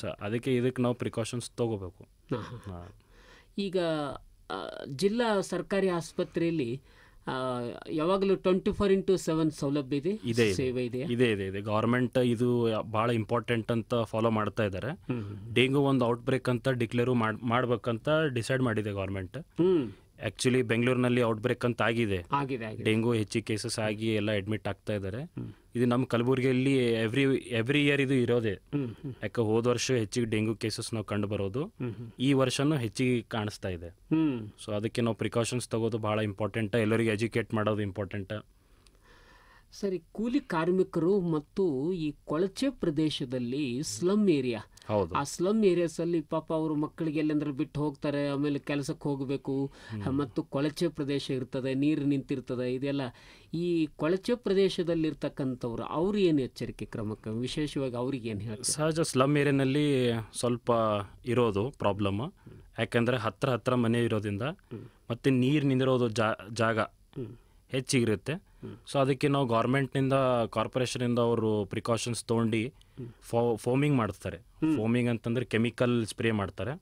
S2: ಸೊ ಅದಕ್ಕೆ ಇದಕ್ಕೆ ನಾವು ಪ್ರಿಕಾಷನ್ಸ್ ತಗೋಬೇಕು
S1: ಈಗ ಜಿಲ್ಲಾ ಸರ್ಕಾರಿ ಆಸ್ಪತ್ರೆಯಲ್ಲಿ ಯಾವಾಗಲೂ ಟ್ವೆಂಟಿ ಫೋರ್ ಇಂಟು ಸೆವೆನ್ ಸೌಲಭ್ಯ ಇದೆ ಇದೆ ಸೇವೆ ಇದೆ
S2: ಇದೆ ಇದೆ ಇದೆ ಗೌರ್ಮೆಂಟ್ ಇದು ಬಹಳ ಇಂಪಾರ್ಟೆಂಟ್ ಅಂತ ಫಾಲೋ ಮಾಡ್ತಾ ಇದ್ದಾರೆ ಡೆಂಗು ಒಂದು ಔಟ್ ಬ್ರೇಕ್ ಅಂತ ಡಿಕ್ಲೇರು ಮಾಡ್ಬೇಕಂತ ಡಿಸೈಡ್ ಮಾಡಿದೆ ಗೌರ್ಮೆಂಟ್ ಆಕ್ಚುಲಿ ಬೆಂಗಳೂರಿನಲ್ಲಿ ಔಟ್ ಬ್ರೇಕ್ ಅಂತ ಆಗಿದೆ ಡೆಂಗು ಹೆಚ್ಚಿಗೆ ಕೇಸಸ್ ಆಗಿ ಎಲ್ಲ ಅಡ್ಮಿಟ್ ಆಗ್ತಾ ಇದ್ದಾರೆ ಇದು ನಮ್ಮ ಕಲಬುರಗಿಯಲ್ಲಿ ಎವ್ರಿ ಎವ್ರಿ ಇಯರ್ ಇದು ಇರೋದೇ ಯಾಕೆ ಹೋದ ವರ್ಷ ಹೆಚ್ಚಿಗೆ ಡೆಂಗು ಕೇಸಸ್ ನಾವು ಕಂಡು ಬರೋದು ಈ ವರ್ಷನೂ ಹೆಚ್ಚಿಗೆ ಕಾಣಿಸ್ತಾ ಇದೆ ಸೊ ಅದಕ್ಕೆ ನಾವು ಪ್ರಿಕಾಷನ್ಸ್ ತಗೋದು ಬಹಳ ಇಂಪಾರ್ಟೆಂಟ್ ಎಲ್ಲರಿಗೂ ಎಜುಕೇಟ್ ಮಾಡೋದು ಇಂಪಾರ್ಟೆಂಟ್
S1: ಸರಿ ಕೂಲಿ ಕಾರ್ಮಿಕರು ಮತ್ತು ಈ ಕೊಳಚೆ ಪ್ರದೇಶದಲ್ಲಿ ಸ್ಲಮ್ ಏರಿಯಾ ಆ ಸ್ಲಮ್ ಏರಿಯಾಸ್ ಅಲ್ಲಿ ಪಾಪ ಅವರು ಮಕ್ಕಳಿಗೆ ಎಲ್ಲಂದ್ರೆ ಬಿಟ್ಟು ಹೋಗ್ತಾರೆ ಆಮೇಲೆ ಕೆಲಸಕ್ಕೆ ಹೋಗಬೇಕು ಮತ್ತು ಕೊಳಚೆ ಪ್ರದೇಶ ಇರ್ತದೆ ನೀರು ನಿಂತಿರ್ತದೆ ಇದೆಲ್ಲ ಈ ಕೊಳಚೆ ಪ್ರದೇಶದಲ್ಲಿರ್ತಕ್ಕಂಥವ್ರು ಅವ್ರು ಏನು ಎಚ್ಚರಿಕೆ ಕ್ರಮಕ್ಕೆ ವಿಶೇಷವಾಗಿ ಅವ್ರಿಗೆ ಏನು ಹೇಳಿ
S2: ಸಹಜ ಸ್ಲಮ್ ಏರಿಯಾನಲ್ಲಿ ಸ್ವಲ್ಪ ಇರೋದು ಪ್ರಾಬ್ಲಮ್ ಯಾಕೆಂದ್ರೆ ಹತ್ರ ಹತ್ರ ಮನೆ ಇರೋದ್ರಿಂದ ಮತ್ತೆ ನೀರು ನಿಂದಿರೋದು ಜಾಗ ಹೆಚ್ಚಿಗಿರುತ್ತೆ ಸೊ ಅದಕ್ಕೆ ನಾವು ಗೌರ್ಮೆಂಟ್ನಿಂದ ಇಂದ ಅವರು ಪ್ರಿಕಾಷನ್ಸ್ ತೊಗೊಂಡು ಫೋ ಫೋಮಿಂಗ್ ಮಾಡ್ತಾರೆ ಫೋಮಿಂಗ್ ಅಂತಂದ್ರೆ ಕೆಮಿಕಲ್ ಸ್ಪ್ರೇ ಮಾಡ್ತಾರೆ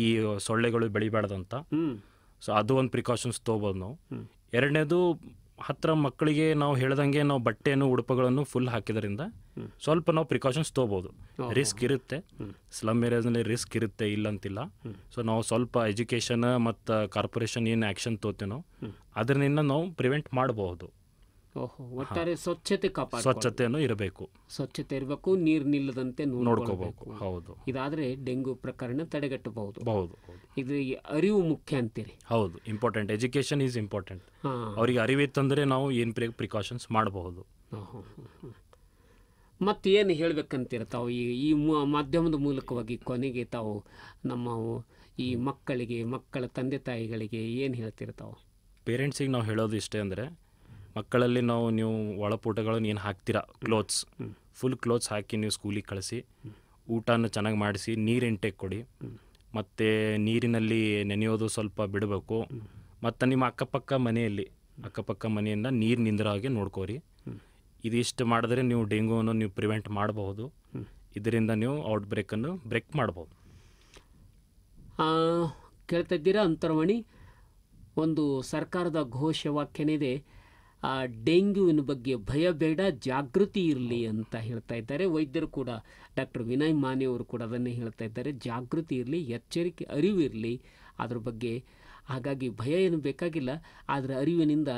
S2: ಈ ಸೊಳ್ಳೆಗಳು ಬೆಳಿಬಾರ್ದಂತ ಸೊ ಅದು ಒಂದು ಪ್ರಿಕಾಷನ್ಸ್ ತೊಗೊಬೋದು ನಾವು ಎರಡನೇದು ಹತ್ತಿರ ಮಕ್ಕಳಿಗೆ ನಾವು ಹೇಳ್ದಂಗೆ ನಾವು ಬಟ್ಟೆಯನ್ನು ಉಡುಪುಗಳನ್ನು ಫುಲ್ ಹಾಕಿದ್ರಿಂದ ಸ್ವಲ್ಪ ನಾವು ಪ್ರಿಕಾಷನ್ಸ್ ತೊಗೋಬೋದು ರಿಸ್ಕ್ ಇರುತ್ತೆ ಸ್ಲಮ್ ಏರಿಯಾಸ್ನಲ್ಲಿ ರಿಸ್ಕ್ ಇರುತ್ತೆ ಇಲ್ಲ ಅಂತಿಲ್ಲ ಸೊ ನಾವು ಸ್ವಲ್ಪ ಎಜುಕೇಷನ್ ಮತ್ತು ಕಾರ್ಪೊರೇಷನ್ ಏನು ಆ್ಯಕ್ಷನ್ ತೋತೇನೋ ಅದರಿಂದ ನಾವು ಪ್ರಿವೆಂಟ್ ಮಾಡಬಹುದು
S1: ಓಹೋ ಒಟ್ಟಾರೆ ಸ್ವಚ್ಛತೆ ಕಾಪಾಡ ಸ್ವಚ್ಛತೆಯನ್ನು ಇರಬೇಕು ಸ್ವಚ್ಛತೆ ಇರಬೇಕು ನೀರು ನಿಲ್ಲದಂತೆ ನೋಡ್ಕೋಬೇಕು ಹೌದು ಇದಾದ್ರೆ ಡೆಂಗು ಪ್ರಕರಣ ತಡೆಗಟ್ಟಬಹುದು ಹೌದು ಇದು ಅರಿವು ಮುಖ್ಯ ಅಂತೀರಿ
S2: ಹೌದು ಇಂಪಾರ್ಟೆಂಟ್ ಎಜುಕೇಶನ್ ಈಸ್ ಇಂಪಾರ್ಟೆಂಟ್ ಅವರಿಗೆ ಅರಿವಿತ್ತಂದ್ರೆ ನಾವು ಏನು ಪ್ರಿಕಾಷನ್ಸ್ ಮಾಡಬಹುದು
S1: ಮತ್ತೆ ಏನು ಹೇಳಬೇಕಂತೀರ ತಾವು ಈ ಈ ಮಾಧ್ಯಮದ ಮೂಲಕವಾಗಿ ಕೊನೆಗೆ ತಾವು ನಮ್ಮ ಈ ಮಕ್ಕಳಿಗೆ ಮಕ್ಕಳ ತಂದೆ ತಾಯಿಗಳಿಗೆ ಏನು ಹೇಳ್ತಿರ್ತಾವೆ
S2: ಪೇರೆಂಟ್ಸಿಗೆ ನಾವು ಹೇಳೋದು ಇಷ್ಟೇ ಅಂದರೆ ಮಕ್ಕಳಲ್ಲಿ ನಾವು ನೀವು ಒಳಪುಟಗಳನ್ನು ಏನು ಹಾಕ್ತೀರಾ ಕ್ಲೋತ್ಸ್ ಫುಲ್ ಕ್ಲೋತ್ಸ್ ಹಾಕಿ ನೀವು ಸ್ಕೂಲಿಗೆ ಕಳಿಸಿ ಊಟನ ಚೆನ್ನಾಗಿ ಮಾಡಿಸಿ ನೀರಿನ ಕೊಡಿ ಮತ್ತು ನೀರಿನಲ್ಲಿ ನೆನೆಯೋದು ಸ್ವಲ್ಪ ಬಿಡಬೇಕು ಮತ್ತು ನಿಮ್ಮ ಅಕ್ಕಪಕ್ಕ ಮನೆಯಲ್ಲಿ ಅಕ್ಕಪಕ್ಕ ಮನೆಯಿಂದ ನೀರು ನಿಂದಿರೋ ಹಾಗೆ ನೋಡ್ಕೋರಿ ಇದಿಷ್ಟು ಮಾಡಿದ್ರೆ ನೀವು ಡೆಂಗೂನ ನೀವು ಪ್ರಿವೆಂಟ್ ಮಾಡಬಹುದು ಇದರಿಂದ ನೀವು ಔಟ್ ಬ್ರೇಕನ್ನು ಬ್ರೇಕ್ ಮಾಡ್ಬೋದು
S1: ಕೇಳ್ತಾ ಇದ್ದೀರಾ ಅಂತರ್ವಾಣಿ ಒಂದು ಸರ್ಕಾರದ ಘೋಷ ವಾಕ್ಯನಿದೆ ಆ ಡೆಂಗ್ಯೂವಿನ ಬಗ್ಗೆ ಭಯ ಬೇಡ ಜಾಗೃತಿ ಇರಲಿ ಅಂತ ಹೇಳ್ತಾ ಇದ್ದಾರೆ ವೈದ್ಯರು ಕೂಡ ಡಾಕ್ಟರ್ ವಿನಯ್ ಮಾನೆ ಅವರು ಕೂಡ ಅದನ್ನೇ ಹೇಳ್ತಾ ಇದ್ದಾರೆ ಜಾಗೃತಿ ಇರಲಿ ಎಚ್ಚರಿಕೆ ಅರಿವಿರಲಿ ಅದ್ರ ಬಗ್ಗೆ ಹಾಗಾಗಿ ಭಯ ಏನು ಬೇಕಾಗಿಲ್ಲ ಆದರೆ ಅರಿವಿನಿಂದ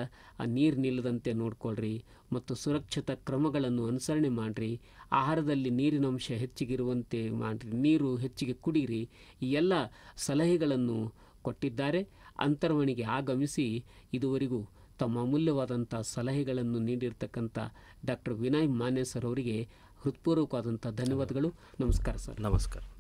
S1: ನೀರು ನಿಲ್ಲದಂತೆ ನೋಡ್ಕೊಳ್ರಿ ಮತ್ತು ಸುರಕ್ಷತಾ ಕ್ರಮಗಳನ್ನು ಅನುಸರಣೆ ಮಾಡಿರಿ ಆಹಾರದಲ್ಲಿ ನೀರಿನ ಅಂಶ ಹೆಚ್ಚಿಗಿರುವಂತೆ ಮಾಡಿರಿ ನೀರು ಹೆಚ್ಚಿಗೆ ಕುಡೀರಿ ಈ ಎಲ್ಲ ಸಲಹೆಗಳನ್ನು ಕೊಟ್ಟಿದ್ದಾರೆ ಅಂತರ್ವಣಿಗೆ ಆಗಮಿಸಿ ಇದುವರೆಗೂ ತಮ್ಮ ಅಮೂಲ್ಯವಾದಂಥ ಸಲಹೆಗಳನ್ನು ನೀಡಿರ್ತಕ್ಕಂಥ ಡಾಕ್ಟರ್ ವಿನಯ್ ಸರ್ ಅವರಿಗೆ ಹೃತ್ಪೂರ್ವಕವಾದಂಥ ಧನ್ಯವಾದಗಳು ನಮಸ್ಕಾರ ಸರ್ ನಮಸ್ಕಾರ